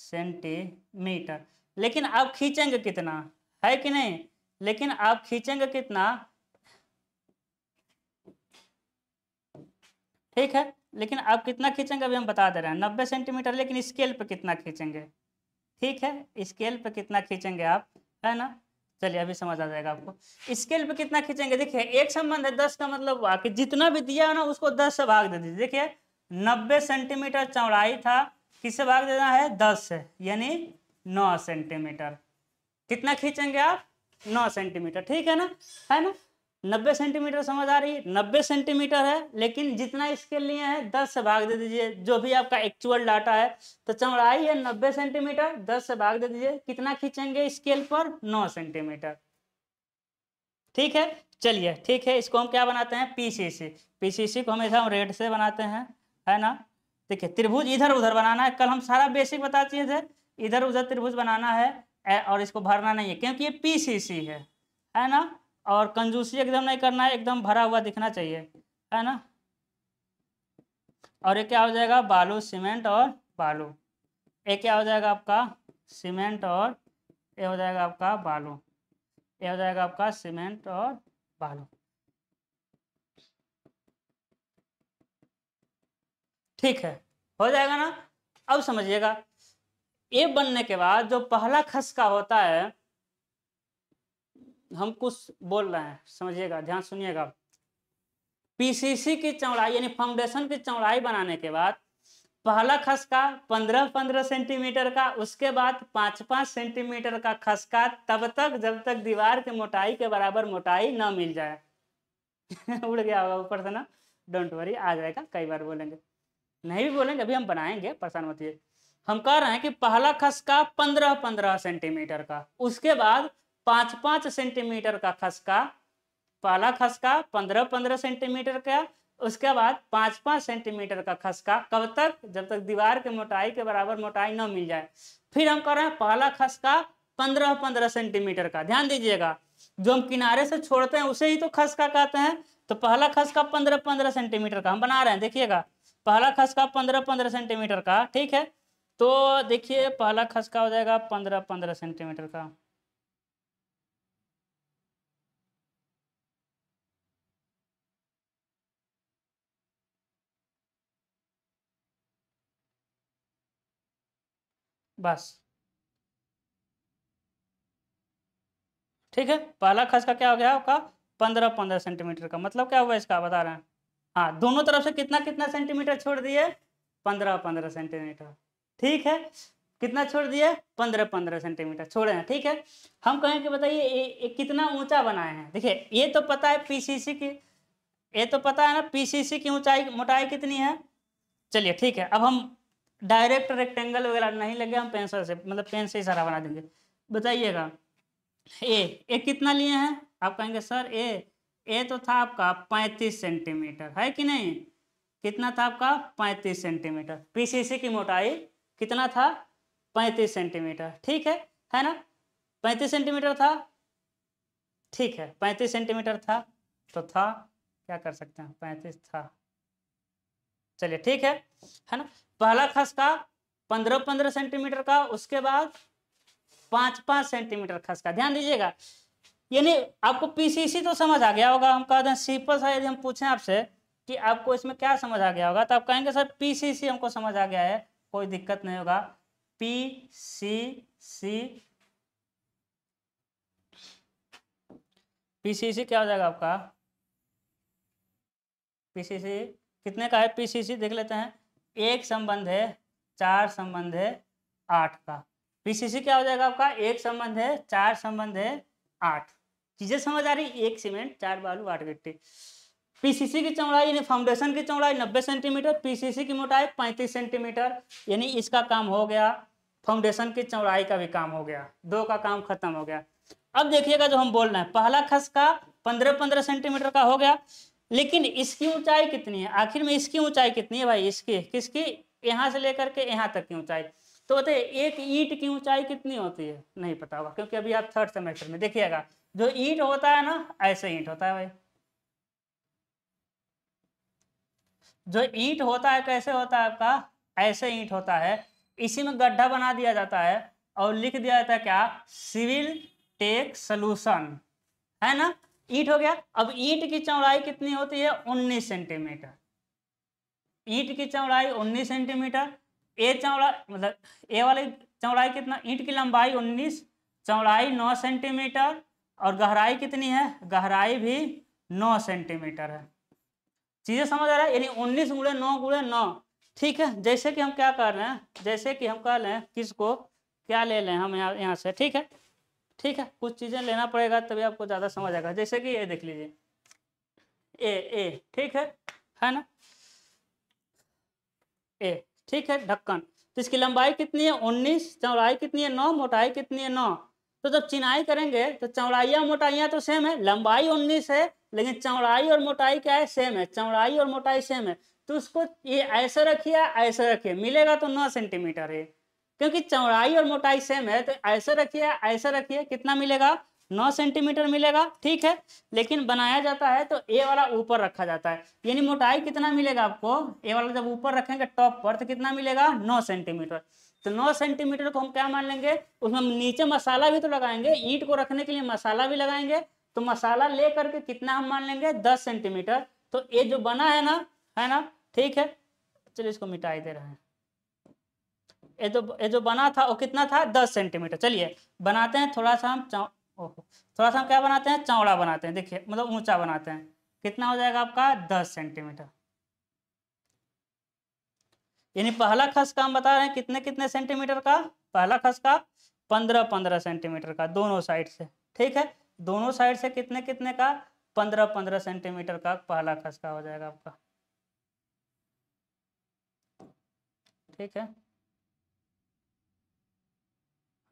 सेंटीमीटर लेकिन आप खींचेंगे कितना है कि नहीं लेकिन आप खींचेंगे कितना ठीक है लेकिन आप कितना खींचेंगे अभी हम बता दे रहे हैं नब्बे सेंटीमीटर लेकिन स्केल पे कितना खींचेंगे ठीक है स्केल पे कितना खींचेंगे आप है ना चलिए अभी समझ आ जाएगा आपको स्केल पे कितना खींचेंगे देखिए एक संबंध है दस का मतलब हुआ कि जितना भी दिया है ना उसको दस से भाग दे दीजिए देखिए नब्बे सेंटीमीटर चौड़ाई था किससे भाग देना है दस से यानी नौ सेंटीमीटर कितना खींचेंगे आप नौ सेंटीमीटर ठीक है ना है ना नब्बे सेंटीमीटर समझ आ रही है नब्बे सेंटीमीटर है लेकिन जितना इसके लिए है दस से भाग दे दीजिए जो भी आपका एक्चुअल डाटा है तो चौड़ाई है नब्बे सेंटीमीटर दस से भाग दे दीजिए कितना खींचेंगे स्केल पर नौ सेंटीमीटर ठीक है चलिए ठीक है इसको हम क्या बनाते हैं पीसीसी पीसीसी को हमेशा हम रेड से बनाते हैं है ना देखिए त्रिभुज इधर उधर बनाना है कल हम सारा बेसिक बता थे इधर उधर त्रिभुज बनाना है और इसको भरना नहीं है क्योंकि ये पीसीसी है है ना और कंजूसी एकदम नहीं करना है एकदम भरा हुआ दिखना चाहिए है ना और ये क्या हो जाएगा बालू सीमेंट और बालू ये क्या हो जाएगा आपका सीमेंट और ये हो जाएगा आपका बालू ये हो जाएगा आपका सीमेंट और बालू ठीक है हो जाएगा ना अब समझिएगा ए बनने के बाद जो पहला खसका होता है हम कुछ बोल रहे हैं समझिएगा ध्यान सुनिएगा पीसीसी की चौड़ाई यानी फाउंडेशन की चौड़ाई बनाने के बाद पहला खसका पंद्रह पंद्रह सेंटीमीटर का उसके बाद पांच पांच सेंटीमीटर का खसका तब तक जब तक दीवार की मोटाई के बराबर मोटाई न मिल जाए उड़ गया होगा ऊपर से ना डोंट वरी आ जाएगा कई बार बोलेंगे नहीं भी बोलेंगे अभी हम बनाएंगे परेशान मत हम कह रहे हैं कि पहला खसका पंद्रह पंद्रह सेंटीमीटर का उसके बाद पांच पांच सेंटीमीटर का खसका पहला खसका पंद्रह पंद्रह सेंटीमीटर का उसके बाद पांच पांच सेंटीमीटर का खसका कब तक जब तक दीवार के मोटाई के बराबर मोटाई न मिल जाए फिर हम कह रहे हैं पहला खसका पंद्रह पंद्रह सेंटीमीटर का ध्यान दीजिएगा जो हम किनारे से छोड़ते हैं उसे ही तो खसका कहते हैं तो पहला खसका पंद्रह पंद्रह सेंटीमीटर का हम बना रहे हैं देखिएगा पहला खसका पंद्रह पंद्रह सेंटीमीटर का ठीक है तो देखिए पहला खसका हो जाएगा पंद्रह पंद्रह सेंटीमीटर का बस ठीक है पहला खसका क्या हो गया आपका पंद्रह पंद्रह सेंटीमीटर का मतलब क्या हुआ इसका बता रहे हैं हाँ दोनों तरफ से कितना कितना सेंटीमीटर छोड़ दिए पंद्रह पंद्रह सेंटीमीटर ठीक है कितना छोड़ दिया पंद्रह पंद्रह सेंटीमीटर छोड़े हैं ठीक है हम कहें कि बताइए ये कितना ऊंचा बनाए हैं देखिए ये तो पता है पीसीसी की ये तो पता है ना पीसीसी की ऊंचाई मोटाई कितनी है चलिए ठीक है अब हम डायरेक्ट रेक्टेंगल वगैरह नहीं लगे हम पेंसिल से मतलब पेन से ही सारा बना देंगे बताइएगा ए ए कितना लिए हैं आप कहेंगे सर ए ए तो था आपका पैंतीस सेंटीमीटर है कि नहीं कितना था आपका पैंतीस सेंटीमीटर पीसीसी की मोटाई कितना था पैंतीस सेंटीमीटर ठीक है है ना पैंतीस सेंटीमीटर था ठीक है पैंतीस सेंटीमीटर था तो था क्या कर सकते हैं पैंतीस था चलिए ठीक है है ना पहला खसका पंद्रह पंद्रह सेंटीमीटर का उसके बाद पांच पांच सेंटीमीटर खसका ध्यान दीजिएगा यानी आपको पीसीसी तो समझ आ गया होगा हम कह दें सिंपल सा यदि हम पूछें आपसे कि आपको इसमें क्या समझ आ गया होगा तो आप कहेंगे सर पीसीसी हमको समझ आ गया है कोई दिक्कत नहीं होगा P C C P C सी क्या हो जाएगा आपका पीसीसी कितने का है पीसीसी देख लेते हैं एक संबंध है चार संबंध है आठ का पीसीसी क्या हो जाएगा आपका एक संबंध है चार संबंध है आठ चीजें समझ आ रही एक सीमेंट चार बालू आठ गिट्टी पीसीसी की चौड़ाई यानी फाउंडेशन की चौड़ाई 90 सेंटीमीटर पीसीसी की मोटाई 35 सेंटीमीटर यानी इसका काम हो गया फाउंडेशन की चौड़ाई का भी काम हो गया दो का काम खत्म हो गया अब देखिएगा जो हम बोल रहे हैं पहला खस का पंद्रह पंद्रह सेंटीमीटर का हो गया लेकिन इसकी ऊंचाई कितनी है आखिर में इसकी ऊंचाई कितनी है भाई इसकी किसकी यहाँ से लेकर के यहाँ तक की ऊंचाई तो बताइए एक ईट की ऊंचाई कितनी होती है नहीं पता होगा क्योंकि अभी आप थर्ड सेमेस्टर में देखिएगा जो ईट होता है ना ऐसे ईट होता है भाई जो ईंट होता है कैसे होता है आपका ऐसे ईंट होता है इसी में गड्ढा बना दिया जाता है और लिख दिया जाता है क्या सिविल टेक सोलूशन है ना ईट हो गया अब ईंट की चौड़ाई कितनी होती है उन्नीस सेंटीमीटर ईट की चौड़ाई उन्नीस सेंटीमीटर ए चौड़ाई मतलब ए वाली चौड़ाई कितना ईट की लंबाई उन्नीस चौड़ाई नौ सेंटीमीटर और गहराई कितनी है गहराई भी नौ सेंटीमीटर है चीज़ें समझ आ रहा है यानी उन्नीस गुड़े नौ गुड़े नौ ठीक है जैसे कि हम क्या कर रहे हैं जैसे कि हम कह लें किसको क्या ले लें हम यहाँ यहाँ से ठीक है ठीक है कुछ चीज़ें लेना पड़ेगा तभी आपको ज़्यादा समझ आएगा जैसे कि ये देख लीजिए ए ए ठीक है है ना ए ठीक है ढक्कन तो इसकी लंबाई कितनी है उन्नीस चौड़ाई कितनी है नौ मोटाई कितनी है नौ तो जब चिनाई करेंगे तो चौड़ाइया मोटाइया तो सेम है लंबाई उन्नीस है लेकिन चौड़ाई और मोटाई क्या है सेम है चौड़ाई और मोटाई सेम है तो उसको ये ऐसे रखिए ऐसे रखिए मिलेगा तो नौ सेंटीमीटर है क्योंकि चौड़ाई और मोटाई सेम है तो ऐसे रखिए ऐसे रखिए कितना मिलेगा नौ सेंटीमीटर मिलेगा ठीक है लेकिन बनाया जाता है तो ए वाला ऊपर रखा जाता है यानी मोटाई कितना मिलेगा आपको ए वाला जब ऊपर रखेंगे टॉप पर तो कितना मिलेगा नौ सेंटीमीटर तो नौ सेंटीमीटर को हम क्या मान लेंगे उसमें हम नीचे मसाला भी तो लगाएंगे ईट को रखने के लिए मसाला भी लगाएंगे तो मसाला ले करके कितना हम मान लेंगे दस सेंटीमीटर तो ये जो बना है ना है ना ठीक है चलिए इसको मिटाई दे रहे हैं ये जो ये जो बना था वो कितना था दस सेंटीमीटर चलिए बनाते हैं थोड़ा सा हम ओहो थोड़ा सा हम क्या बनाते हैं चौड़ा बनाते हैं देखिए मतलब ऊंचा बनाते हैं कितना हो जाएगा आपका दस सेंटीमीटर यानी पहला खसका हम बता रहे हैं कितने कितने सेंटीमीटर का पहला खसका पंद्रह पंद्रह सेंटीमीटर का दोनों साइड से ठीक है दोनों साइड से कितने कितने का पंद्रह पंद्रह सेंटीमीटर का पहला खसका हो जाएगा आपका ठीक है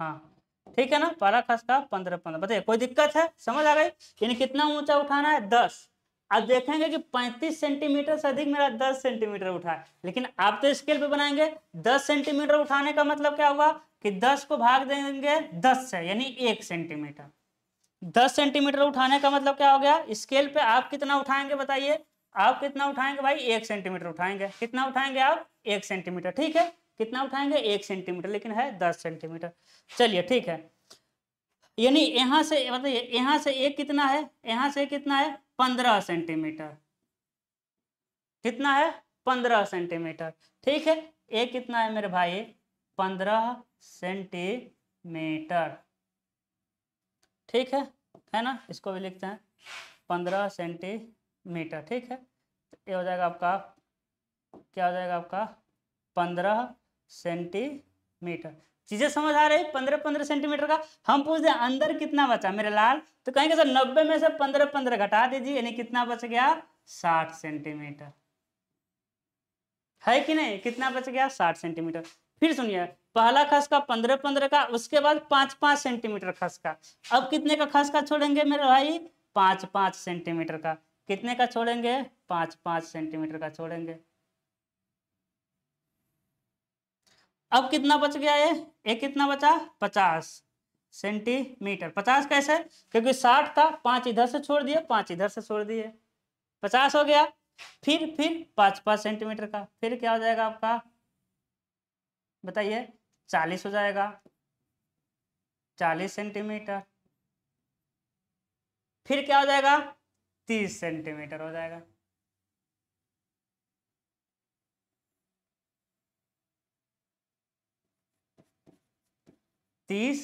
हाँ ठीक है ना पहला खसका पंद्रह पंद्रह बताइए कोई दिक्कत है समझ आ गई यानी कितना ऊंचा उठाना है दस अब देखेंगे कि 35 सेंटीमीटर से अधिक मेरा 10 सेंटीमीटर उठा लेकिन आप तो स्केल पे बनाएंगे 10 सेंटीमीटर उठाने का मतलब क्या हुआ कि 10 को भाग देंगे 10 से यानी एक सेंटीमीटर 10 सेंटीमीटर उठाने का मतलब क्या हो गया स्केल पे आप कितना उठाएंगे बताइए आप कितना उठाएंगे भाई एक सेंटीमीटर उठाएंगे कितना उठाएंगे आप एक सेंटीमीटर ठीक है कितना उठाएंगे एक सेंटीमीटर लेकिन है दस सेंटीमीटर चलिए ठीक है यानी यहाँ से मतलब यहाँ से एक कितना है यहाँ से कितना है पंद्रह सेंटीमीटर कितना है पंद्रह सेंटीमीटर ठीक है ए कितना है मेरे भाई पंद्रह सेंटीमीटर ठीक है है ना इसको भी लिखते हैं पंद्रह सेंटीमीटर ठीक है ये हो जाएगा आपका क्या हो जाएगा आपका पंद्रह सेंटीमीटर चीजें समझ आ रही पंद्रह पंद्रह सेंटीमीटर का हम पूछ दे अंदर कितना बचा मेरे लाल तो कहेंगे सर नब्बे में से पंद्रह पंद्रह घटा दीजिए यानी कितना बच गया साठ सेंटीमीटर है कि नहीं कितना बच गया साठ सेंटीमीटर फिर सुनिए पहला खसका पंद्रह पंद्रह का उसके बाद पांच पांच सेंटीमीटर खसका अब कितने का खसका छोड़ेंगे मेरे भाई पांच पांच सेंटीमीटर का कितने का छोड़ेंगे पांच पांच सेंटीमीटर का छोड़ेंगे अब कितना बच गया ये एक कितना बचा पचास सेंटीमीटर पचास कैसे क्योंकि साठ था पांच इधर से छोड़ दिए पांच इधर से छोड़ दिए पचास हो गया फिर फिर पांच पांच सेंटीमीटर का फिर क्या हो जाएगा आपका बताइए चालीस हो जाएगा चालीस सेंटीमीटर फिर क्या हो जाएगा तीस सेंटीमीटर हो जाएगा तीस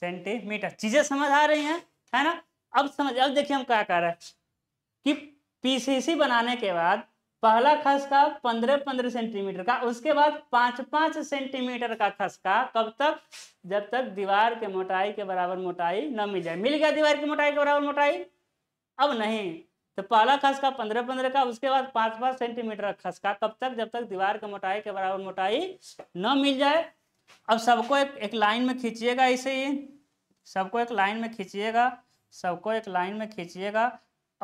सेंटीमीटर चीजें समझ आ रही हैं है ना अब समझ अब देखिए हम क्या कर रहे हैं कि पीसीसी बनाने के बाद पहला खसका पंद्रह पंद्रह सेंटीमीटर का उसके बाद पांच पांच सेंटीमीटर का खसका कब तक जब तक दीवार के मोटाई के बराबर मोटाई न मिल जाए मिल गया दीवार की मोटाई के बराबर मोटाई अब नहीं तो पहला खसका पंद्रह पंद्रह का उसके बाद पांच पांच सेंटीमीटर का खसका कब तक जब तक दीवार के मोटाई के बराबर मोटाई न मिल जाए अब सबको एक एक लाइन में खींचिएगा ऐसे ही सबको एक लाइन में खींचिएगा सबको एक लाइन में खींचिएगा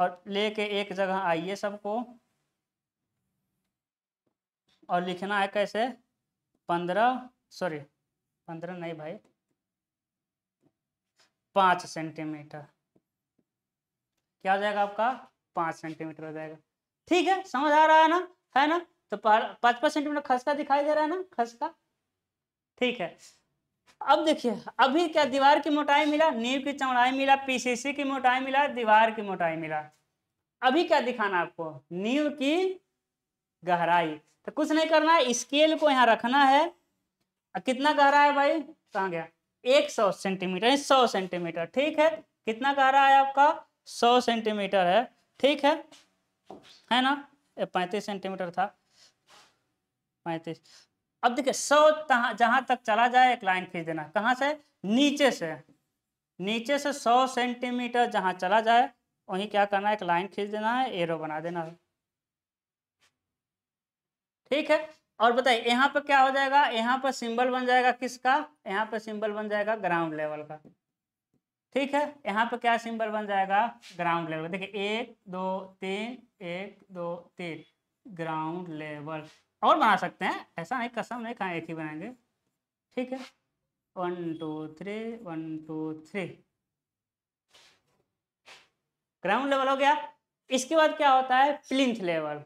और लेके एक जगह आइए सबको और लिखना है कैसे पंद्रह सॉरी पंद्रह नहीं भाई पाँच सेंटीमीटर क्या हो जाएगा आपका पाँच सेंटीमीटर हो जाएगा ठीक है समझ आ रहा है ना है ना तो पाँच पाँच सेंटीमीटर खसका दिखाई दे रहा है ना खसका ठीक है अब देखिए अभी क्या दीवार की मोटाई मिला नींव की चौड़ाई मिला पीसीसी की मोटाई मिला दीवार की मोटाई मिला अभी क्या दिखाना आपको नींव की गहराई तो कुछ नहीं करना है स्केल को यहाँ रखना है कितना गहरा है भाई कहा तो गया एक सौ सेंटीमीटर सौ सेंटीमीटर ठीक है कितना गहरा है आपका सौ सेंटीमीटर है ठीक है है ना पैंतीस सेंटीमीटर था पैंतीस अब देखिए सौ जहां तक चला जाए एक लाइन खींच देना कहाँ से नीचे से नीचे से सौ सेंटीमीटर जहां चला जाए वहीं क्या करना है एक लाइन खींच देना है एरो बना देना है ठीक है और बताइए यहाँ पर क्या हो जाएगा यहाँ पर सिंबल बन जाएगा किसका यहाँ पर सिंबल बन जाएगा ग्राउंड लेवल का ठीक है यहाँ पर क्या सिंबल बन जाएगा ग्राउंड लेवल देखिए एक दो तीन एक दो तीन ग्राउंड लेवल और बना सकते हैं ऐसा नहीं कसम नहीं खाएं एक ही बनाएंगे ठीक है one two three one two three ground level हो गया इसके बाद क्या होता है प्लिंथ लेवल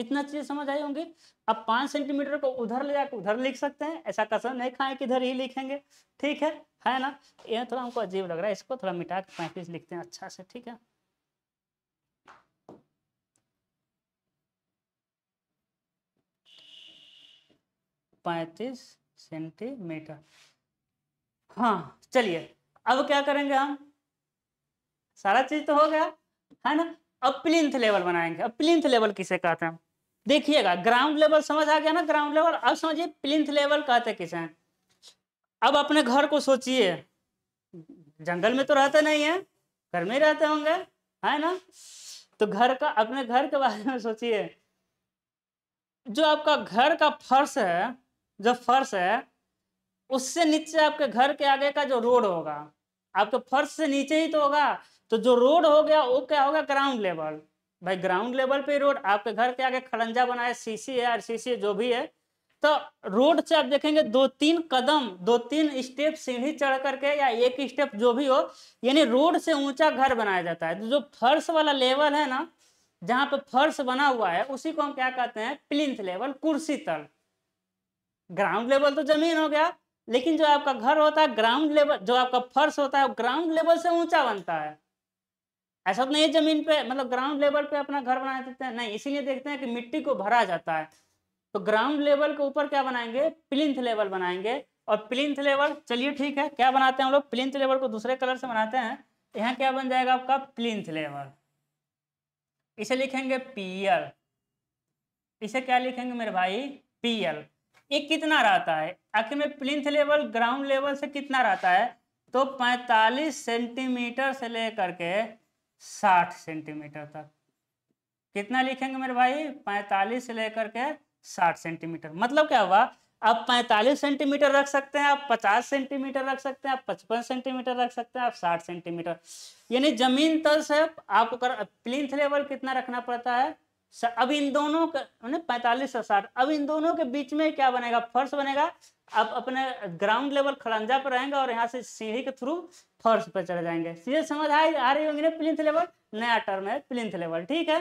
इतना चीज समझ आई होंगी अब पांच सेंटीमीटर को उधर ले जाकर उधर लिख सकते हैं ऐसा कसम नहीं खाएं कि इधर ही लिखेंगे ठीक है है ना ये थोड़ा हमको अजीब लग रहा है इसको थोड़ा मिटा के पैंतीस लिखते हैं अच्छा से ठीक है पैंतीस सेंटीमीटर हाँ चलिए अब क्या करेंगे हम सारा चीज तो हो गया है ना अब प्लिंथ लेवल बनाएंगे अब प्लिंथ लेवल किसे कहते हैं देखिएगा ग्राउंड लेवल समझ आ गया ना ग्राउंड लेवल अब समझिए प्लिंथ लेवल कहते किसे हैं अब अपने घर को सोचिए जंगल में तो रहते नहीं है घर में ही रहते होंगे है ना तो घर का अपने घर के बारे में सोचिए जो आपका घर का फर्श है जो फर्श है उससे नीचे आपके घर के आगे का जो रोड होगा आपके फर्श से नीचे ही तो होगा तो जो रोड हो गया वो क्या होगा ग्राउंड लेवल भाई ग्राउंड लेवल पे रोड आपके घर के आगे खड़ंजा बनाए सी सीसी है आर जो भी है तो रोड से आप देखेंगे दो तीन कदम दो तीन स्टेप सीढ़ी चढ़ करके या एक स्टेप जो भी हो यानी रोड से ऊंचा घर बनाया जाता है तो जो फर्श वाला लेवल है ना जहाँ पे फर्श बना हुआ है उसी को हम क्या कहते हैं प्लिंथ लेवल कुर्सी तल ग्राउंड लेवल तो जमीन हो गया लेकिन जो आपका घर होता है ग्राउंड लेवल जो आपका फर्श होता है वो ग्राउंड लेवल से ऊंचा बनता है ऐसा तो नहीं जमीन पे मतलब ग्राउंड लेवल पे अपना घर बना देते हैं नहीं इसीलिए देखते हैं कि मिट्टी को भरा जाता है तो ग्राउंड लेवल के ऊपर क्या बनाएंगे प्लिंथ लेवल बनाएंगे और प्लिंथ लेवल चलिए ठीक है क्या बनाते हैं हम लोग प्लिंथ लेवल को दूसरे कलर से बनाते हैं यहाँ क्या बन जाएगा आपका प्लिंथ लेवल इसे लिखेंगे पीएल इसे क्या लिखेंगे मेरे भाई पीएल ये कितना रहता है आखिर में प्लिंथ लेवल ग्राउंड लेवल से कितना रहता है तो 45 सेंटीमीटर से लेकर के 60 सेंटीमीटर तक कितना लिखेंगे मेरे भाई 45 से लेकर के 60 सेंटीमीटर मतलब क्या हुआ आप 45 सेंटीमीटर रख सकते हैं आप 50 सेंटीमीटर रख सकते हैं आप 55 सेंटीमीटर रख सकते हैं आप 60 सेंटीमीटर यानी जमीन तल से आपको कर प्लिंथ लेवल कितना रखना पड़ता है अब इन दोनों का पैंतालीस और साठ अब इन दोनों के बीच में क्या बनेगा फर्श बनेगा आप अपने ग्राउंड लेवल खलंजा पर रहेंगे और यहाँ से सीढ़ी के थ्रू फर्श पर चले जाएंगे सीधे समझ आए आ रही होंगी ना प्लिंथ लेवल नया टर्म है प्लिंथ लेवल ठीक है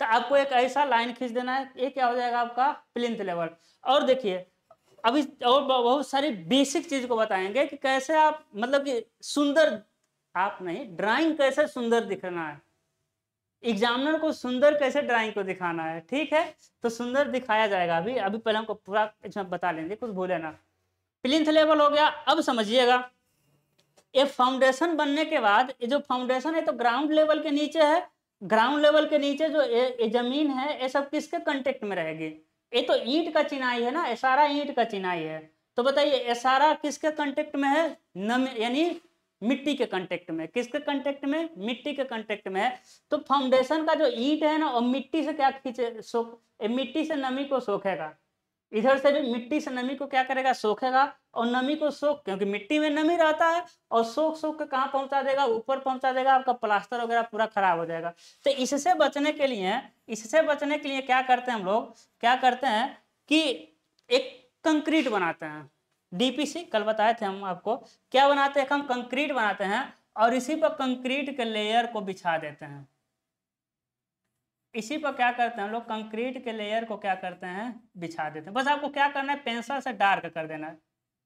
तो आपको एक ऐसा लाइन खींच देना है ये क्या हो जाएगा आपका प्लिंथ लेवल और देखिए अभी और बहुत सारी बेसिक चीज को बताएंगे कि कैसे आप मतलब कि सुंदर आप नहीं ड्राइंग कैसे सुंदर दिखना है एग्जामिनर को सुंदर कैसे ड्राइंग को दिखाना है ठीक है तो सुंदर दिखाया जाएगा अभी अभी पहले हमको पूरा इसमें बता लेंगे कुछ भूले ना प्लिंथ लेवल हो गया अब समझिएगा ये फाउंडेशन बनने के बाद ये जो फाउंडेशन है तो ग्राउंड लेवल के नीचे है ग्राउंड लेवल के नीचे जो ए, ए जमीन है ये सब किसके कंटेक्ट में रहेगी ये तो ईट का चिनाई है ना ये सारा ईट का चिनाई है तो बताइए ये सारा किसके कंटेक्ट में है नमी यानी मिट्टी के कांटेक्ट में किसके कांटेक्ट में मिट्टी के कांटेक्ट में है तो फाउंडेशन का जो ईट है ना और मिट्टी से क्या खींचे सोख मिट्टी से नमी को सोखेगा इधर से भी मिट्टी से नमी को क्या करेगा सोखेगा और नमी को सोख क्योंकि मिट्टी में नमी रहता है और सोख सोख के कहाँ पहुंचा देगा ऊपर पहुंचा देगा आपका प्लास्टर वगैरह पूरा खराब हो जाएगा तो इससे बचने के लिए इससे बचने के लिए क्या करते हैं हम लोग क्या करते हैं कि एक कंक्रीट बनाते हैं डीपीसी कल बताए थे हम आपको क्या बनाते हैं हम कंक्रीट बनाते हैं और इसी पर कंक्रीट के लेयर को बिछा देते हैं इसी पर क्या करते हैं हम लोग कंक्रीट के लेयर को क्या करते हैं बिछा देते हैं बस आपको क्या करना है पेंसिल से डार्क कर देना है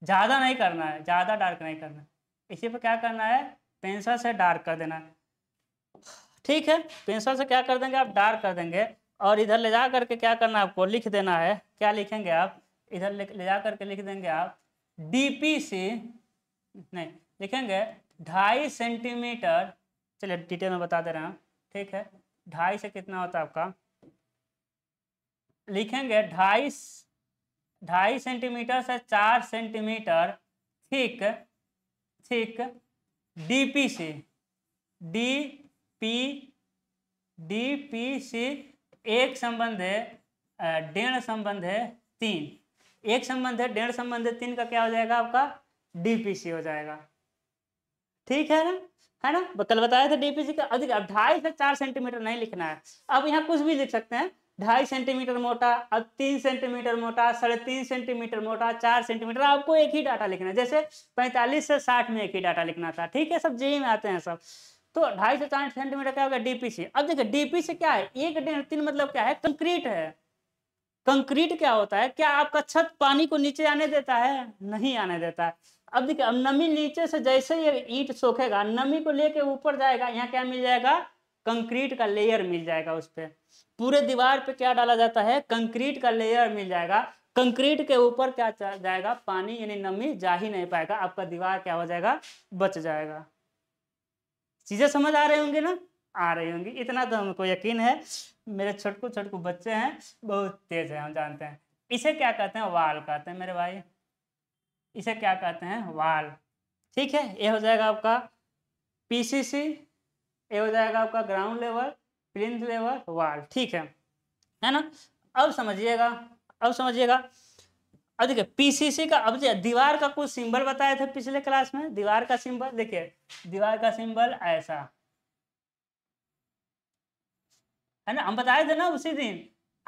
ज़्यादा नहीं करना है ज़्यादा डार्क नहीं करना इसी पर क्या करना है पेंसिल से डार्क कर देना है ठीक है पेंसिल से क्या कर देंगे आप डार्क कर देंगे और इधर ले जा करके क्या करना है आपको लिख देना है क्या लिखेंगे आप इधर ले जा करके लिख देंगे आप डीपी से नहीं लिखेंगे ढाई सेंटीमीटर चलिए डिटेल में बता दे रहे हैं ठीक है ढाई से कितना होता है आपका लिखेंगे ढाई ढाई सेंटीमीटर से चार सेंटीमीटर ठीक ठीक डीपी से डी पी डी पी से एक संबंध है डेढ़ संबंध है तीन एक संबंध है डेढ़ संबंध है तीन का क्या हो जाएगा आपका डीपीसी हो जाएगा ठीक है ना है ना बकल बताया था डीपीसी का अधिक अब ढाई से चार सेंटीमीटर नहीं लिखना है अब यहाँ कुछ भी लिख सकते हैं ढाई सेंटीमीटर मोटा अब तीन सेंटीमीटर मोटा साढ़े तीन सेंटीमीटर मोटा चार सेंटीमीटर आपको एक ही डाटा लिखना है जैसे पैंतालीस से साठ में एक ही डाटा लिखना था ठीक है सब जे में आते हैं सब तो ढाई से चार सेंटीमीटर क्या होगा डीपीसी अब देखिए डीपीसी क्या है एक डेढ़ तीन मतलब क्या है कंक्रीट है कंक्रीट क्या होता है क्या आपका छत पानी को नीचे आने देता है नहीं आने देता है अब देखिए अब नमी नीचे से जैसे ये ईट सोखेगा नमी को लेके ऊपर जाएगा यहाँ क्या मिल जाएगा कंक्रीट का लेयर मिल जाएगा उस पर पूरे दीवार पे क्या डाला जाता है कंक्रीट का लेयर मिल जाएगा कंक्रीट के ऊपर क्या जाएगा पानी यानी नमी जा ही नहीं पाएगा आपका दीवार क्या हो जाएगा बच जाएगा चीजें समझ आ रहे होंगे ना आ रही होंगी इतना तो हमको यकीन है मेरे छोटकू छोटकू बच्चे हैं बहुत तेज है हम जानते हैं इसे क्या कहते हैं वाल कहते हैं मेरे भाई इसे क्या कहते हैं वाल ठीक है ये हो जाएगा आपका पीसीसी ये हो जाएगा आपका ग्राउंड लेवल प्रिंथ लेवल वाल ठीक है है ना अब समझिएगा अब समझिएगा अब देखिए पीसीसी का अब दीवार का कुछ सिंबल बताए थे पिछले क्लास में दीवार का सिंबल देखिए दीवार का सिंबल ऐसा है ना हम बताए थे ना उसी दिन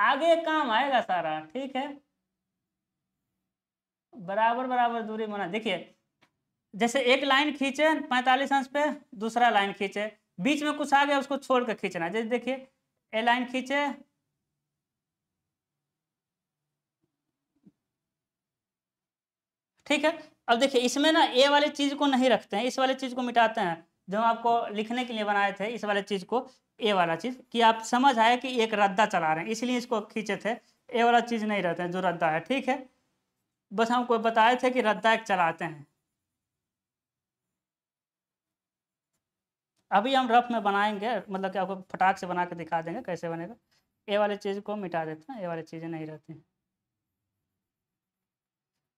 आगे काम आएगा सारा ठीक है बराबर बराबर दूरी बना देखिए जैसे एक लाइन खींचे पैंतालीस अंश पे दूसरा लाइन खींचे बीच में कुछ आ गया उसको छोड़ कर खींचना जैसे देखिए ए लाइन खींचे ठीक है अब देखिए इसमें ना ए वाली चीज को नहीं रखते हैं इस वाले चीज को मिटाते हैं जो हम आपको लिखने के लिए बनाए थे इस वाले चीज को ए वाला चीज़ कि आप समझ आए कि एक रद्दा चला रहे हैं इसलिए इसको खींचे थे ए वाला चीज़ नहीं रहते हैं जो रद्दा है ठीक है बस हम कोई बताए थे कि रद्दा एक चलाते हैं अभी हम रफ में बनाएंगे मतलब कि आपको फटाक से बना के दिखा देंगे कैसे बनेगा ए वाली चीज़ को मिटा देते हैं ए वाली चीज़ें नहीं रहती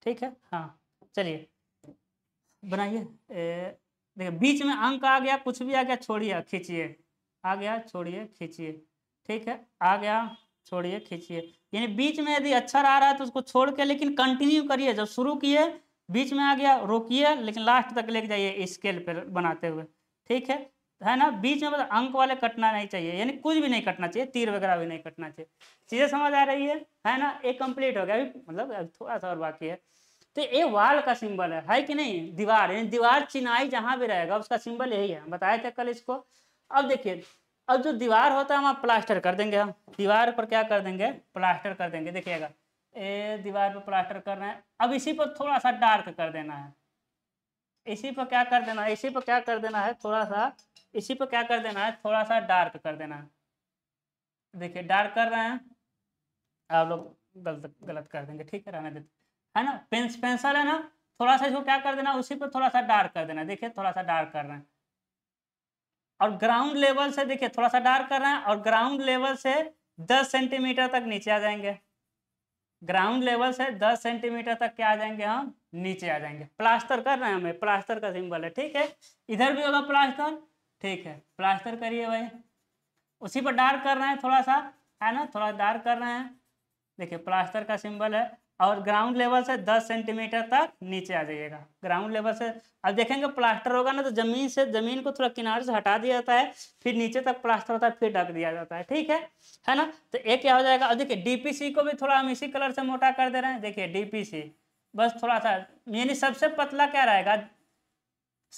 ठीक है हाँ चलिए बनाइए देखिए बीच में अंक आ गया कुछ भी आ गया छोड़िए खींचिए आ गया छोड़िए खींचिए ठीक है आ गया छोड़िए खींचिए यानी बीच में यदि अच्छा आ रहा है तो उसको छोड़ के लेकिन कंटिन्यू करिए जब शुरू किए बीच में आ गया रोकिए लेकिन लास्ट तक लेके जाइए स्केल पर बनाते हुए ठीक है है ना बीच में मतलब अंक वाले कटना नहीं चाहिए यानी कुछ भी नहीं कटना चाहिए तीर वगैरह भी नहीं कटना चाहिए चीज़ें समझ आ रही है है ना एक कंप्लीट हो गया अभी मतलब अभी थोड़ा सा और बाकी है तो ये वाल का सिंबल है है कि नहीं दीवार यानी दीवार चिनाई जहाँ भी रहेगा उसका सिंबल यही है बताया थे कल इसको अब देखिए अब जो दीवार होता है वहाँ प्लास्टर कर देंगे हम हाँ। दीवार पर क्या कर देंगे प्लास्टर कर देंगे देखिएगा ए दीवार पर प्लास्टर कर रहे हैं अब इसी पर थोड़ा सा डार्क कर देना है इसी पर क्या कर देना है इसी पर क्या कर देना है थोड़ा सा इसी पर क्या कर देना है थोड़ा सा डार्क कर देना है देखिए डार्क कर रहे हैं आप लोग गलत गलत कर देंगे ठीक है रहने देते है ना पेंस पेंसिल है ना थोड़ा सा इसको क्या कर देना उसी पर थोड़ा सा डार्क कर देना देखिए थोड़ा सा डार्क कर रहे हैं और ग्राउंड लेवल से देखिए थोड़ा सा डार्क कर रहे हैं और ग्राउंड लेवल से दस सेंटीमीटर तक नीचे आ जाएंगे ग्राउंड लेवल से दस सेंटीमीटर तक क्या आ जाएंगे हम नीचे आ जाएंगे प्लास्टर कर रहे हैं हमें प्लास्टर का सिंबल है ठीक है इधर भी होगा प्लास्टर ठीक है प्लास्टर करिए भाई उसी पर डार्क कर रहे हैं थोड़ा सा है ना थोड़ा डार्क कर रहे हैं देखिए प्लास्टर का सिंबल है और ग्राउंड लेवल से 10 सेंटीमीटर तक नीचे आ जाइएगा ग्राउंड लेवल से अब देखेंगे प्लास्टर होगा ना तो जमीन से जमीन को थोड़ा किनारे से हटा दिया जाता है फिर नीचे तक प्लास्टर होता है फिर ढक दिया जाता है ठीक है है ना तो एक क्या हो जाएगा अब देखिए डीपीसी को भी थोड़ा हम इसी कलर से मोटा कर दे रहे हैं देखिए डीपीसी बस थोड़ा सा यानी सबसे पतला क्या रहेगा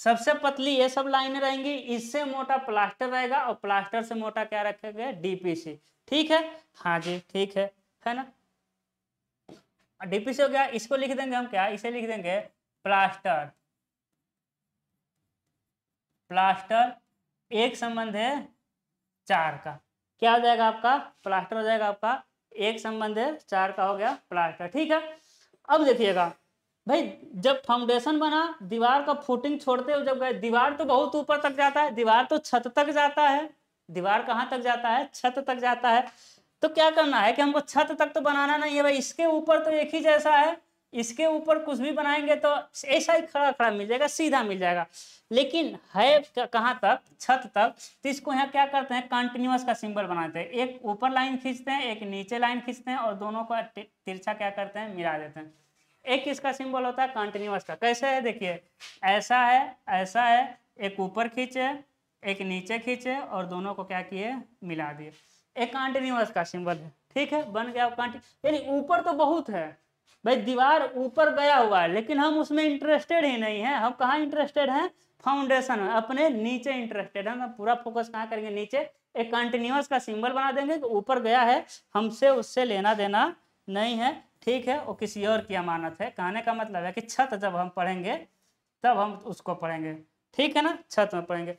सबसे पतली ये सब लाइने रहेंगी इससे मोटा प्लास्टर रहेगा और प्लास्टर से मोटा क्या रखेगा डीपीसी ठीक है हाँ जी ठीक है है ना डीपी हाँ, से हो गया इसको लिख देंगे हम क्या इसे लिख देंगे प्लास्टर प्लास्टर एक संबंध है चार का क्या हो जाएगा आपका प्लास्टर हो जाएगा आपका एक संबंध है चार का हो गया प्लास्टर ठीक है अब देखिएगा भाई जब फाउंडेशन बना दीवार का फुटिंग छोड़ते हो जब गए दीवार तो बहुत ऊपर तक जाता है दीवार तो छत तक जाता है दीवार कहाँ तक जाता है छत तक जाता है तो क्या करना है कि हमको छत तक तो बनाना नहीं है भाई इसके ऊपर तो एक ही जैसा है इसके ऊपर कुछ भी बनाएंगे तो ऐसा ही खड़ा खड़ा मिल जाएगा सीधा मिल जाएगा लेकिन है कहाँ तक छत तक तो इसको यहाँ क्या करते हैं कंटिन्यूस का सिंबल बनाते हैं एक ऊपर लाइन खींचते हैं एक नीचे लाइन खींचते हैं और दोनों का तिरछा क्या करते हैं मिला देते हैं एक इसका सिंबल होता है कंटिन्यूस का कैसे है देखिए ऐसा है ऐसा है एक ऊपर खींचे एक नीचे खींचे और दोनों को क्या किए मिला दिए एक का सिंबल है ठीक है बन गया यानी ऊपर तो बहुत है भाई दीवार ऊपर गया हुआ है लेकिन हम उसमें इंटरेस्टेड ही नहीं है हम कहाँ इंटरेस्टेड हैं फाउंडेशन में अपने नीचे इंटरेस्टेड है हम पूरा फोकस कहाँ करेंगे नीचे एक कंटिन्यूस का सिंबल बना देंगे कि ऊपर गया है हमसे उससे लेना देना नहीं है ठीक है वो किसी और की अमानत है कहने का मतलब है कि छत जब हम पढ़ेंगे तब हम उसको पढ़ेंगे ठीक है ना छत में पढ़ेंगे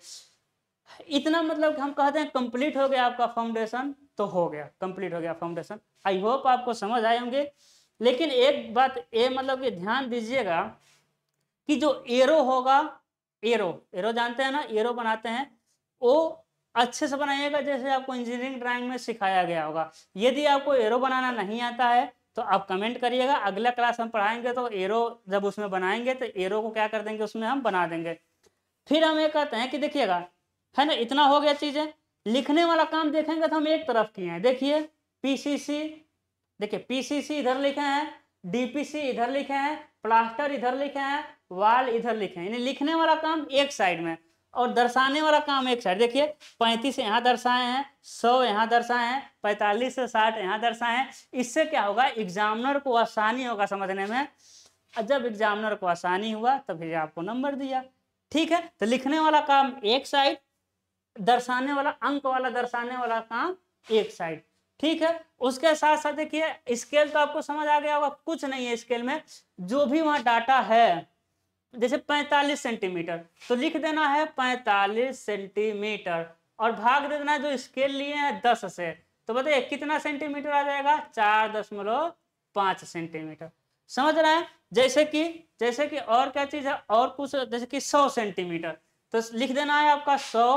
इतना मतलब हम कहते हैं कंप्लीट हो गया आपका फाउंडेशन तो हो गया कंप्लीट हो गया फाउंडेशन आई होप आपको समझ आए होंगे लेकिन एक बात ये मतलब कि ध्यान दीजिएगा कि जो एरो होगा एरो एरो जानते हैं ना एरो बनाते हैं वो अच्छे से बनाइएगा जैसे आपको इंजीनियरिंग ड्राइंग में सिखाया गया होगा यदि आपको एरो बनाना नहीं आता है तो आप कमेंट करिएगा अगला क्लास हम पढ़ाएंगे तो एरो जब उसमें बनाएंगे तो एरो को क्या कर देंगे उसमें हम बना देंगे फिर हम ये कहते हैं कि देखिएगा है ना इतना हो गया चीजें लिखने वाला काम देखेंगे तो हम एक तरफ किए हैं देखिए पीसीसी देखिए पीसीसी इधर लिखे हैं डीपीसी इधर लिखे हैं प्लास्टर इधर लिखे हैं वाल इधर लिखे हैं लिखने वाला काम एक साइड में और दर्शाने वाला काम एक साइड देखिए पैंतीस यहाँ दर्शाए हैं सौ यहाँ दर्शाए हैं पैंतालीस से साठ यहाँ दर्शाए हैं इससे क्या होगा एग्जामिनर को आसानी होगा समझने में जब एग्जामिनर को आसानी हुआ तभी फिर आपको नंबर दिया ठीक है तो लिखने वाला काम एक साइड दर्शाने वाला अंक वाला दर्शाने वाला काम एक साइड ठीक है उसके साथ साथ देखिए स्केल तो आपको समझ आ गया होगा कुछ नहीं है स्केल में जो भी वहां डाटा है जैसे 45 सेंटीमीटर तो लिख देना है 45 सेंटीमीटर और भाग दे देना जो स्केल लिए हैं दस से तो बताइए कितना सेंटीमीटर आ जाएगा चार दशमलव पांच सेंटीमीटर समझ रहे हैं जैसे कि जैसे कि और क्या चीज है और कुछ जैसे कि सौ सेंटीमीटर तो लिख देना है आपका सौ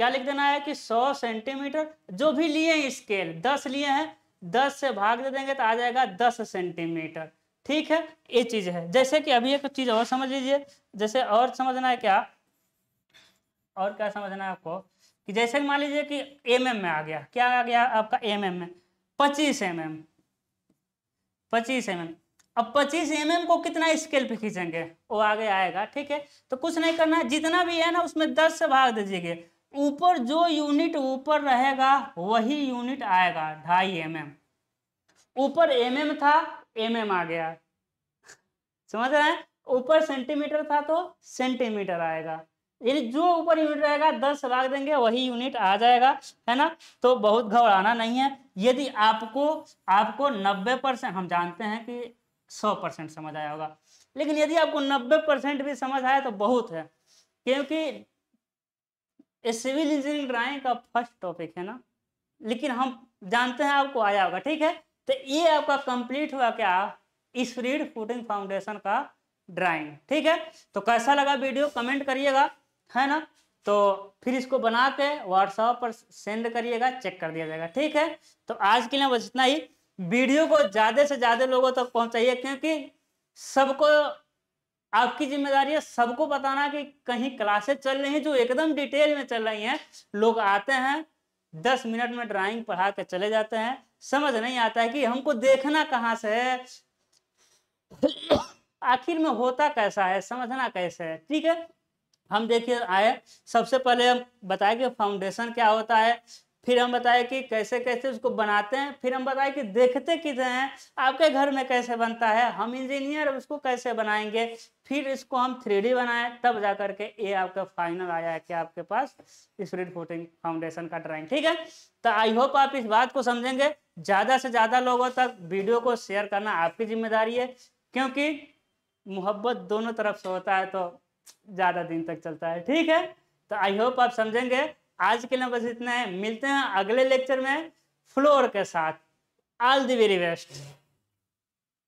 क्या लिख देना है कि 100 सेंटीमीटर जो भी लिए स्केल 10 लिए हैं 10 से भाग दे देंगे तो आ जाएगा 10 सेंटीमीटर ठीक है ये चीज है जैसे कि अभी एक चीज और समझ लीजिए जैसे और समझना है क्या और क्या समझना है आपको कि जैसे मान लीजिए कि एम mm में आ गया क्या आ गया आपका एम mm में पच्चीस एम एम पच्चीस एम एम अब 25 एम mm को कितना स्केल पे खींचेंगे वो आगे आएगा ठीक है तो कुछ नहीं करना है जितना भी है ना उसमें 10 से भाग दीजिएगा ऊपर जो यूनिट ऊपर रहेगा वही यूनिट आएगा ढाई एम mm। एम ऊपर एम mm एम था एम mm एम आ गया समझ रहे हैं ऊपर सेंटीमीटर था तो सेंटीमीटर आएगा यानी जो ऊपर यूनिट रहेगा दस लाख देंगे वही यूनिट आ जाएगा है ना तो बहुत घबराना नहीं है यदि आपको आपको नब्बे परसेंट हम जानते हैं कि सौ परसेंट समझ आया होगा लेकिन यदि आपको नब्बे परसेंट भी समझ आया तो बहुत है क्योंकि ये सिविल इंजीनियरिंग ड्राइंग का फर्स्ट टॉपिक है ना लेकिन हम जानते हैं आपको आया होगा ठीक है तो ये आपका कंप्लीट हुआ क्या रीड फूडिंग फाउंडेशन का ड्राइंग ठीक है तो कैसा लगा वीडियो कमेंट करिएगा है ना तो फिर इसको बना के व्हाट्सएप पर सेंड करिएगा चेक कर दिया जाएगा ठीक है तो आज के लिए बस इतना ही वीडियो को ज़्यादा से ज़्यादा लोगों तक तो पहुंचाइए क्योंकि सबको आपकी जिम्मेदारी है सबको बताना कि कहीं क्लासेस चल रही हैं जो एकदम डिटेल में चल रही हैं लोग आते हैं दस मिनट में ड्राइंग पढ़ा के चले जाते हैं समझ नहीं आता है कि हमको देखना कहाँ से है आखिर में होता कैसा है समझना कैसे है ठीक है हम देखिए आए सबसे पहले हम बताए कि फाउंडेशन क्या होता है फिर हम बताए कि कैसे कैसे उसको बनाते हैं फिर हम बताए कि देखते कितने हैं आपके घर में कैसे बनता है हम इंजीनियर उसको कैसे बनाएंगे फिर इसको हम थ्री डी बनाए तब जा करके ये आपका फाइनल आया है कि आपके पास स्प्रीड फोटिंग फाउंडेशन का ड्राइंग ठीक है तो आई होप आप इस बात को समझेंगे ज़्यादा से ज़्यादा लोगों तक वीडियो को शेयर करना आपकी जिम्मेदारी है क्योंकि मोहब्बत दोनों तरफ से होता है तो ज़्यादा दिन तक चलता है ठीक है तो आई होप आप समझेंगे आज के लिए बस इतना है मिलते हैं अगले लेक्चर में फ्लोर के साथ ऑल दी वेरी बेस्ट